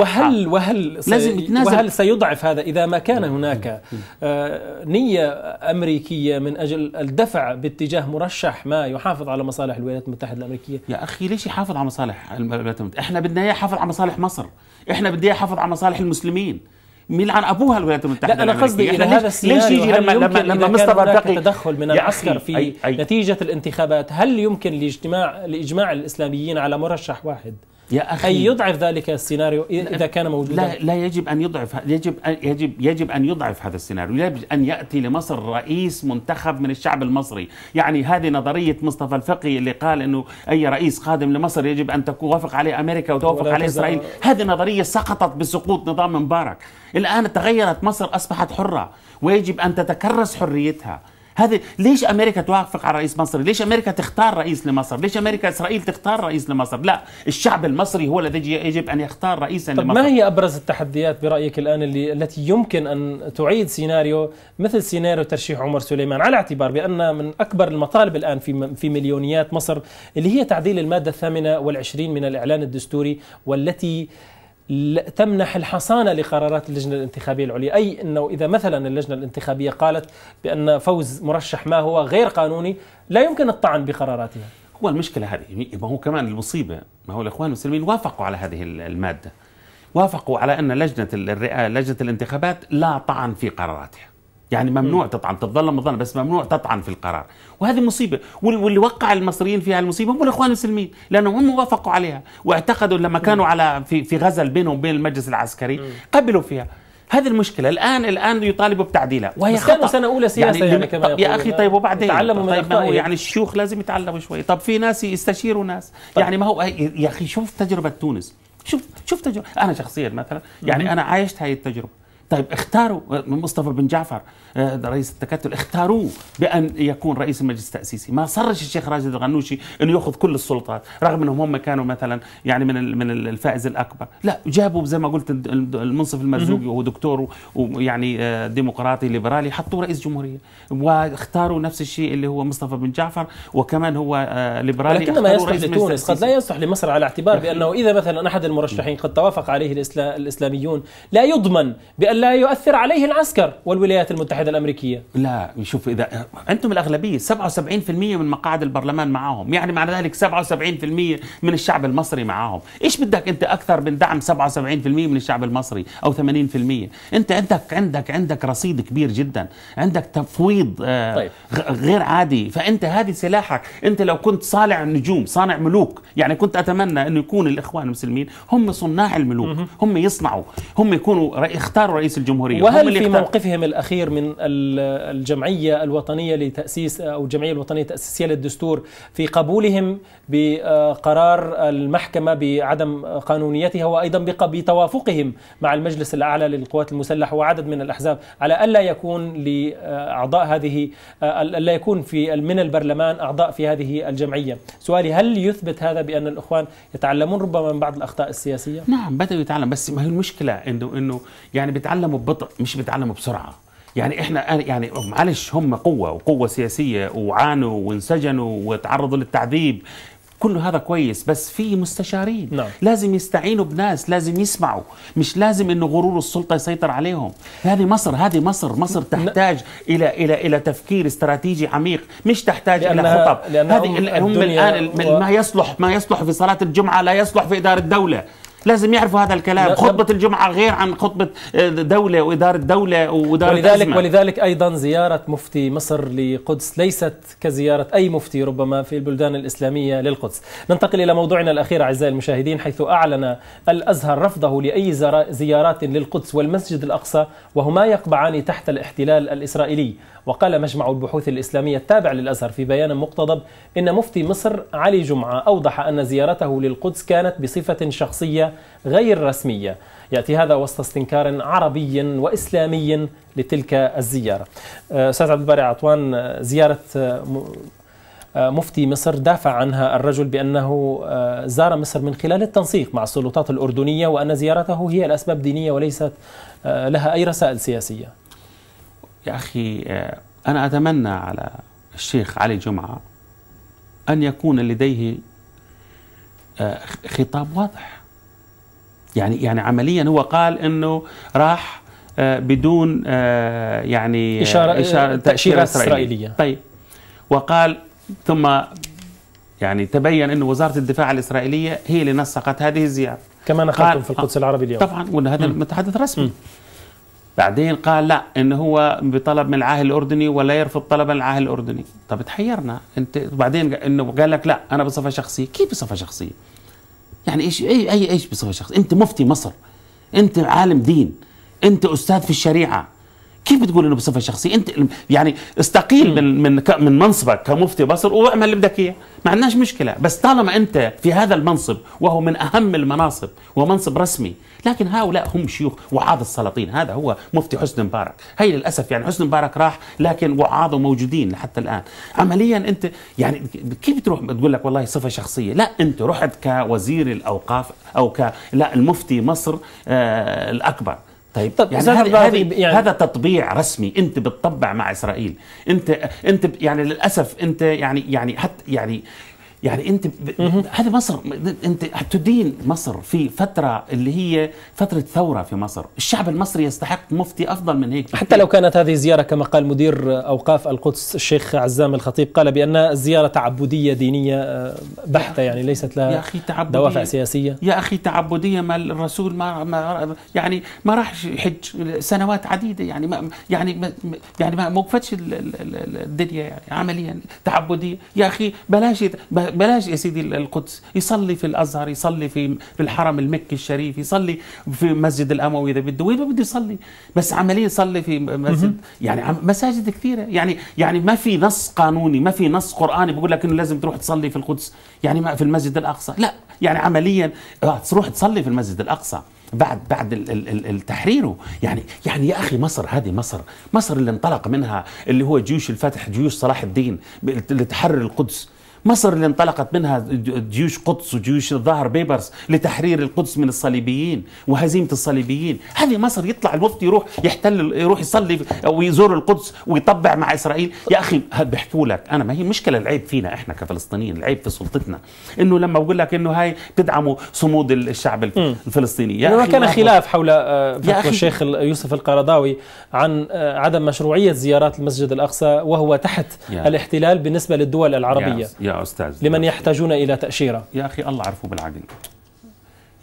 وهل وهل لازم يتنازل وهل سيضعف هذا اذا ما كان هناك آه، نيه امريكيه من اجل الدفع باتجاه مرشح ما يحافظ على مصالح الولايات المتحده الامريكيه يا اخي ليش يحافظ على مصالح
الولايات المتحده احنا بدنا اياه يحافظ على مصالح مصر احنا بدنا اياه يحافظ على مصالح المسلمين ميلعن ابوها الولايات المتحده لا انا قصدي يعني هذا ليش يجي لما لما لما مصطفى البقي تدخل من العسكر في أي
أي نتيجه الانتخابات هل يمكن لاجتماع لاجماع الاسلاميين على مرشح واحد يا أخي أي يضعف ذلك السيناريو إذا كان موجودا لا, لا يجب أن يضعف يجب يجب يجب
أن يضعف هذا السيناريو يجب أن يأتي لمصر رئيس منتخب من الشعب المصري يعني هذه نظرية مصطفى الفقي اللي قال أنه أي رئيس قادم لمصر يجب أن توافق عليه أمريكا وتوافق عليه إسرائيل هذه نظرية سقطت بسقوط نظام مبارك الآن تغيرت مصر أصبحت حرة ويجب أن تتكرس حريتها هذا ليش امريكا توافق على رئيس مصري؟ ليش امريكا تختار رئيس لمصر؟ ليش امريكا اسرائيل تختار رئيس لمصر؟ لا، الشعب المصري هو الذي يجب ان يختار رئيسا طب لمصر.
ما هي ابرز التحديات برايك الان اللي التي يمكن ان تعيد سيناريو مثل سيناريو ترشيح عمر سليمان على اعتبار بان من اكبر المطالب الان في في مليونيات مصر اللي هي تعديل الماده الثامنه والعشرين من الاعلان الدستوري والتي تمنح الحصانة لقرارات اللجنة الانتخابية العليا أي أنه إذا مثلا اللجنة الانتخابية قالت بأن فوز مرشح ما هو غير قانوني لا يمكن الطعن بقراراتها هو المشكلة هذه ما هو كمان المصيبة ما هو الإخوان المسلمين وافقوا
على هذه المادة وافقوا على أن لجنة الرئاسة لجنة الانتخابات لا طعن في قراراتها يعني ممنوع تطعن تتظلم مظنة بس ممنوع تطعن في القرار وهذه مصيبه واللي وقع المصريين في المصيبه هم الاخوان المسلمين لانهم هم وافقوا عليها واعتقدوا لما كانوا على في في غزل بينهم وبين المجلس العسكري قبلوا فيها هذه المشكلة الآن الآن يطالبوا بتعديلها وهي بس خطأ سنة أولى سياسة يعني, يعني كما طيب، يا أخي طيب وبعدين تعلموا من طيب يعني الشيوخ لازم يتعلموا شوي طب في ناس يستشيروا ناس طيب. يعني ما هو يا أخي شوف تجربة تونس شوف شوف تجربة أنا شخصيا مثلا يعني أنا عايشت هذه التجربة طيب اختاروا مصطفى بن جعفر آه، رئيس التكتل اختاروه بان يكون رئيس المجلس التاسيسي ما صرش الشيخ راشد الغنوشي انه ياخذ كل السلطات رغم انهم هم كانوا مثلا يعني من من الفائز الاكبر لا جابوا زي ما قلت المنصف المرزوقي وهو دكتور ويعني آه، ديمقراطي ليبرالي حطوه رئيس جمهوريه واختاروا نفس الشيء اللي هو مصطفى بن جعفر وكمان هو آه، ليبرالي لكن ما يصلح لتونس قد لا
يصلح لمصر على اعتبار بانه اذا مثلا احد المرشحين قد توافق عليه الإسلام الاسلاميون لا يضمن بان لا يؤثر عليه العسكر والولايات المتحدة الأمريكية لا شوف إذا أنتم الأغلبية 77%
من مقاعد البرلمان معهم يعني مع ذلك 77% من الشعب المصري معهم إيش بدك أنت أكثر من دعم 77% من الشعب المصري أو 80% أنت عندك عندك عندك رصيد كبير جدا عندك تفويض آه، طيب. غير عادي فأنت هذه سلاحك أنت لو كنت صالع نجوم صانع ملوك يعني كنت أتمنى أنه يكون الإخوان المسلمين هم صناع الملوك هم يصنعوا هم يكونوا اختاروا رئيس رئيس الجمهوريه وهل في
موقفهم الاخير من الجمعيه الوطنيه لتاسيس او الجمعيه الوطنيه التاسيسيه للدستور في قبولهم بقرار المحكمه بعدم قانونيتها وايضا بتوافقهم مع المجلس الاعلى للقوات المسلحه وعدد من الاحزاب على الا يكون لاعضاء هذه الا يكون في من البرلمان اعضاء في هذه الجمعيه سؤالي هل يثبت هذا بان الاخوان يتعلمون ربما من بعض الاخطاء السياسيه نعم بداوا يتعلم بس ما هي المشكله انه انه يعني بيتعلم بيتعلموا ببطء مش بيتعلموا
بسرعه يعني احنا يعني معلش هم قوه وقوه سياسيه وعانوا وانسجنوا وتعرضوا للتعذيب كل هذا كويس بس في مستشارين نعم. لازم يستعينوا بناس لازم يسمعوا مش لازم انه غرور السلطه يسيطر عليهم هذه مصر هذه مصر مصر تحتاج ن... الى الى الى تفكير استراتيجي عميق مش تحتاج الى خطب هذه هم الان و... ما يصلح ما يصلح في صلاه الجمعه لا يصلح في اداره الدوله لازم يعرفوا هذا الكلام خطبة الجمعة غير عن خطبة آه، دولة وإدارة دولة وإدارة ولذلك
ولذلك أيضا زيارة مفتي مصر لقدس ليست كزيارة أي مفتي ربما في البلدان الإسلامية للقدس ننتقل إلى موضوعنا الأخير أعزائي المشاهدين حيث أعلن الأزهر رفضه لأي زيارات للقدس والمسجد الأقصى وهما يقبعان تحت الاحتلال الإسرائيلي وقال مجمع البحوث الإسلامية التابع للأزهر في بيان مقتضب إن مفتي مصر علي جمعة أوضح أن زيارته للقدس كانت بصفة شخصية غير رسمية يأتي هذا وسط استنكار عربي وإسلامي لتلك الزيارة أه، أستاذ عبد الباري عطوان أه، زيارة أه، مفتي مصر دافع عنها الرجل بأنه زار مصر من خلال التنسيق مع السلطات الأردنية وأن زيارته هي الأسباب دينية وليست لها أي رسائل سياسية
يا أخي آه، أنا أتمنى على الشيخ علي جمعة أن يكون لديه آه، خطاب واضح يعني يعني عمليا هو قال انه راح آه، بدون يعني اشاره, إشارة تاشيره اسرائيليه طيب وقال ثم يعني تبين انه وزاره الدفاع الاسرائيليه هي اللي نسقت هذه الزياره
كما نقلتم في القدس العربي اليوم طبعا وان هذا متحدث
رسمي م. بعدين قال لا ان هو بطلب من العاهل الاردني ولا يرفض من العاهل الاردني طب تحيرنا انت بعدين انه قال لك لا انا بصفه شخصيه كيف بصفه شخصيه يعني ايش اي اي ايش بصفه شخصيه انت مفتي مصر انت عالم دين انت استاذ في الشريعه كيف بتقول انه بصفه شخصيه انت يعني استقيل من من من منصبك كمفتي مصر واعمل اللي بدك اياه ما عندناش مشكله بس طالما انت في هذا المنصب وهو من اهم المناصب ومنصب رسمي لكن هؤلاء هم شيوخ وعاظ السلاطين هذا هو مفتي حسن مبارك هي للاسف يعني حسن مبارك راح لكن وعاظه موجودين حتى الان عمليا انت يعني كيف بتروح بتقول لك والله صفه شخصيه لا انت رحت كوزير الاوقاف او ك لا المفتي مصر آه الاكبر طيب, طب يعني, هذا هذه يعني هذا تطبيع رسمي انت بتطبع مع اسرائيل انت انت يعني للاسف انت يعني يعني حتى يعني يعني انت هذه مصر انت تدين مصر
في فتره اللي هي فتره ثوره في مصر، الشعب المصري يستحق مفتي افضل من هيك حتى لو كانت هذه الزياره كما قال مدير اوقاف القدس الشيخ عزام الخطيب قال بان الزياره تعبديه دينيه آه، بحته يعني ليست لها يا أخي تعبدية دوافع سياسيه يا اخي
تعبديه ما الرسول ما, ما يعني ما راحش يحج سنوات عديده يعني ما يعني ما يعني ما وقفتش الدنيا يعني عمليا تعبديه يا اخي بلاش بلاش يا سيدي القدس يصلي في الازهر يصلي في في الحرم المكي الشريف يصلي في مسجد الاموي اذا بده وين بده يصلي بس عمليا يصلي في مسجد يعني مساجد كثيره يعني يعني ما في نص قانوني ما في نص قراني بقول لك انه لازم تروح تصلي في القدس يعني ما في المسجد الاقصى لا يعني عمليا آه، تروح تصلي في المسجد الاقصى بعد بعد التحرير يعني يعني يا اخي مصر هذه مصر مصر اللي انطلق منها اللي هو جيوش الفتح جيوش صلاح الدين اللي تحرر القدس مصر اللي انطلقت منها جيوش قدس وجيوش الظاهر بيبرس لتحرير القدس من الصليبيين وهزيمه الصليبيين هذه مصر يطلع الوفد يروح يحتل يروح يصلي او يزور القدس ويطبع مع اسرائيل يا اخي بيحكوا لك انا ما هي مشكله العيب فينا احنا كفلسطينيين العيب في سلطتنا انه لما بقول لك انه هاي بتدعموا صمود الشعب الفلسطيني يا أخي كان خلاف
حول آه، الشيخ يوسف القرضاوي عن آه، عدم مشروعيه زيارات المسجد الاقصى وهو تحت يا. الاحتلال بالنسبه للدول العربيه يا. يا أستاذ لمن يحتاجون إلى تأشيرة يا أخي الله عرفه بالعقل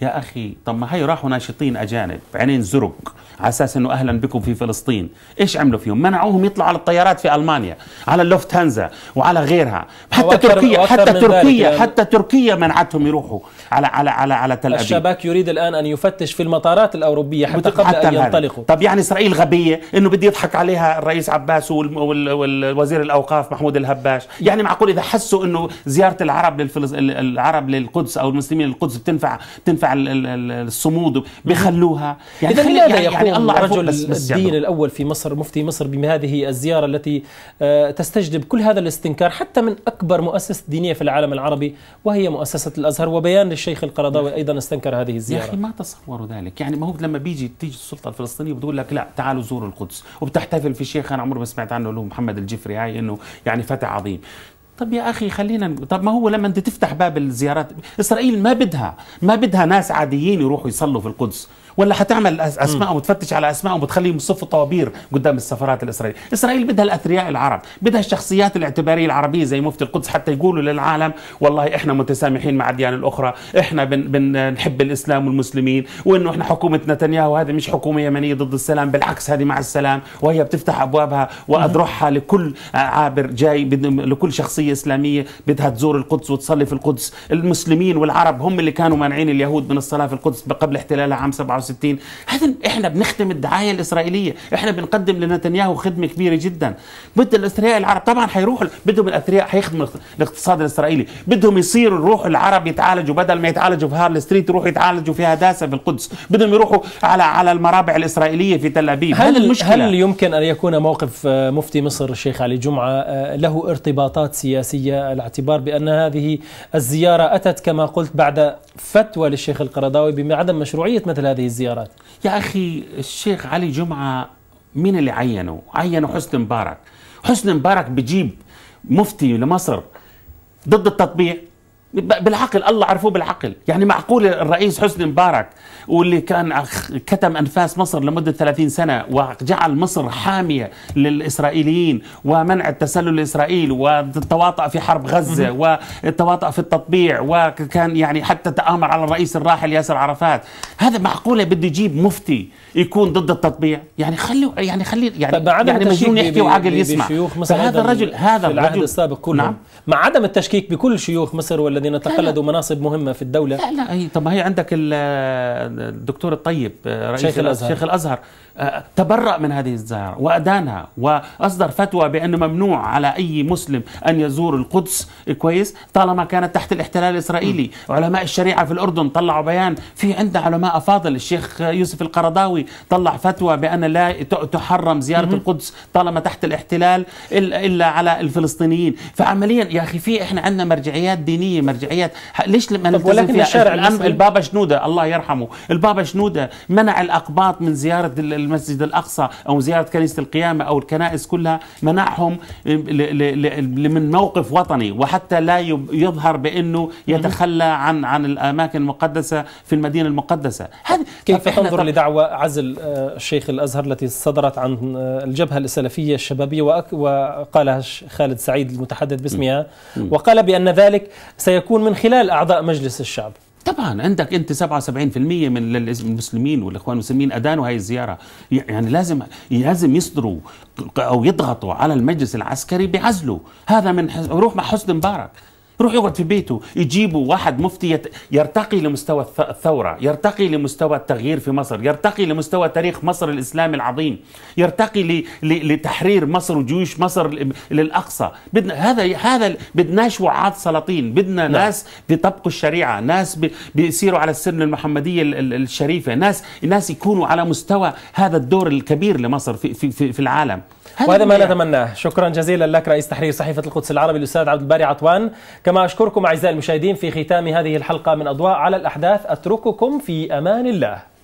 يا اخي طب ما هي راحوا ناشطين اجانب عينين زرق على اساس انه اهلا بكم في فلسطين، ايش عملوا فيهم؟ منعوهم يطلعوا على الطيارات في المانيا، على اللوفت هانزا وعلى غيرها، حتى تركيا حتى تركيا يعني حتى تركيا منعتهم يروحوا على على على على تل ابيب الشباك
يريد الان ان يفتش في المطارات الاوروبيه حتى قبل حتى ان ينطلقوا طب يعني اسرائيل غبيه انه
بده يضحك عليها الرئيس عباس والوزير الاوقاف محمود الهباش، يعني معقول اذا حسوا انه زياره العرب للفلس... العرب للقدس او المسلمين للقدس بتنفع بتنفع
الصمود بيخلوها يعني اذا لماذا يعني, يقول يعني الله رجل بس بس الدين يعني. الاول في مصر مفتي مصر بهذه الزياره التي آه، تستجلب كل هذا الاستنكار حتى من اكبر مؤسسه دينيه في العالم العربي وهي مؤسسه الازهر وبيان للشيخ القرضاوي ايضا استنكر هذه الزياره يا اخي ما تصوروا ذلك يعني ما هو لما بيجي تيجي السلطه الفلسطينيه بتقول لك لا تعالوا زوروا القدس
وبتحتفل في شيخ انا عمري ما سمعت عنه اللي هو محمد الجفري هاي انه يعني فتى عظيم طب يا اخي خلينا نقول طب ما هو لما انت تفتح باب الزيارات اسرائيل ما بدها ما بدها ناس عاديين يروحوا يصلوا في القدس ولا هتعمل اسماء وتفتش على اسماء وبتخليهم يصفوا طوابير قدام السفارات الاسرائيليه اسرائيل بدها الاثرياء العرب بدها الشخصيات الاعتباريه العربيه زي مفتي القدس حتى يقولوا للعالم والله احنا متسامحين مع الديانه الاخرى احنا بن بنحب الاسلام والمسلمين وانه احنا حكومه نتنياهو هذه مش حكومه يمنيه ضد السلام بالعكس هذه مع السلام وهي بتفتح ابوابها واذرعها لكل عابر جاي لكل شخصيه اسلاميه بدها تزور القدس وتصلي في القدس المسلمين والعرب هم اللي كانوا مانعين اليهود من الصلاه في القدس قبل احتلالها عام 67 67 هذا احنا بنخدم الدعايه الاسرائيليه احنا بنقدم لنتنياهو خدمه كبيره جدا بده الاثرياء العرب طبعا حيروحوا بدهم الاثرياء حيخدموا الاقتصاد الاسرائيلي بدهم يصيروا الروح العرب يتعالجوا بدل ما يتعالجوا في هارل ستريت يروحوا يتعالجوا في هداسه في القدس بدهم يروحوا على على المرابع الاسرائيليه في تل ابيب هل المشكله هل
يمكن ان يكون موقف آه، مفتي مصر الشيخ علي جمعه آه، له ارتباطات سياسيه الاعتبار بان هذه الزياره اتت كما قلت بعد فتوى للشيخ القرضاوي بعدم مشروعيه مثل هذه الزيارة الزيارات يا أخي الشيخ علي جمعة مين
اللي عينه عينه حسن مبارك حسن مبارك بجيب مفتي لمصر ضد التطبيع بالعقل الله عرفوه بالعقل يعني معقول الرئيس حسني مبارك واللي كان كتم أنفاس مصر لمدة 30 سنة وجعل مصر حامية للإسرائيليين ومنع التسلل لإسرائيل والتواطأ في حرب غزة والتواطأ في التطبيع وكان يعني حتى تآمر على الرئيس الراحل ياسر عرفات هذا معقولة بده يجيب مفتي يكون ضد التطبيع يعني خلي يعني خلي
يعني طيب، يعني مجنون يحكي وعقل يسمع هذا الرجل هذا الرجل السابق كله نعم. مع عدم التشكيك بكل شيوخ مصر ولا الذين تقلدوا مناصب مهمه في الدوله لا لا هي طب ما هي عندك
الدكتور الطيب آه، رئيس شيخ الازهر, شيخ الأزهر آه، تبرأ من هذه الزيارة وأدانها وأصدر فتوى بأنه ممنوع على أي مسلم أن يزور القدس كويس طالما كانت تحت الاحتلال الإسرائيلي علماء الشريعة في الأردن طلعوا بيان في عندنا علماء أفاضل الشيخ يوسف القرضاوي طلع فتوى بأن لا تحرم زيارة مم. القدس طالما تحت الاحتلال إلا على الفلسطينيين فعمليا يا أخي في إحنا عندنا مرجعيات دينية المرجعيات ليش لما ولكن الشارع الأمر البابا شنودة الله يرحمه البابا شنودة منع الأقباط من زيارة المسجد الأقصى أو زيارة كنيسة القيامة أو الكنائس كلها منعهم من موقف وطني وحتى لا يظهر بأنه يتخلى عن عن الأماكن المقدسة في المدينة
المقدسة كيف تنظر لدعوى عزل آه، الشيخ الأزهر التي صدرت عن آه، الجبهة السلفية الشبابية وقالها خالد سعيد المتحدث باسمها وقال بأن ذلك سي سيكون من خلال أعضاء مجلس الشعب طبعا عندك انت 77%
من المسلمين والاخوان المسلمين ادانوا هاي الزياره يعني لازم لازم يصدروا او يضغطوا على المجلس العسكري بعزله هذا من روح مع حسن مبارك روح يقعد في بيته يجيبوا واحد مفتي يرتقي لمستوى الثورة يرتقي لمستوى التغيير في مصر يرتقي لمستوى تاريخ مصر الإسلامي العظيم يرتقي لتحرير مصر وجيوش مصر للأقصى بدنا هذا هذا بدناش وعاد سلاطين بدنا لا. نعم. ناس بيطبقوا الشريعة ناس بيسيروا على السنة المحمدية الشريفة ناس ناس يكونوا على مستوى هذا الدور الكبير لمصر في, في,
في العالم وهذا ما نتمناه شكرا جزيلا لك رئيس تحرير صحيفة القدس العربي الأستاذ عبد الباري عطوان كما أشكركم أعزائي المشاهدين في ختام هذه الحلقة من أضواء على الأحداث أترككم في أمان الله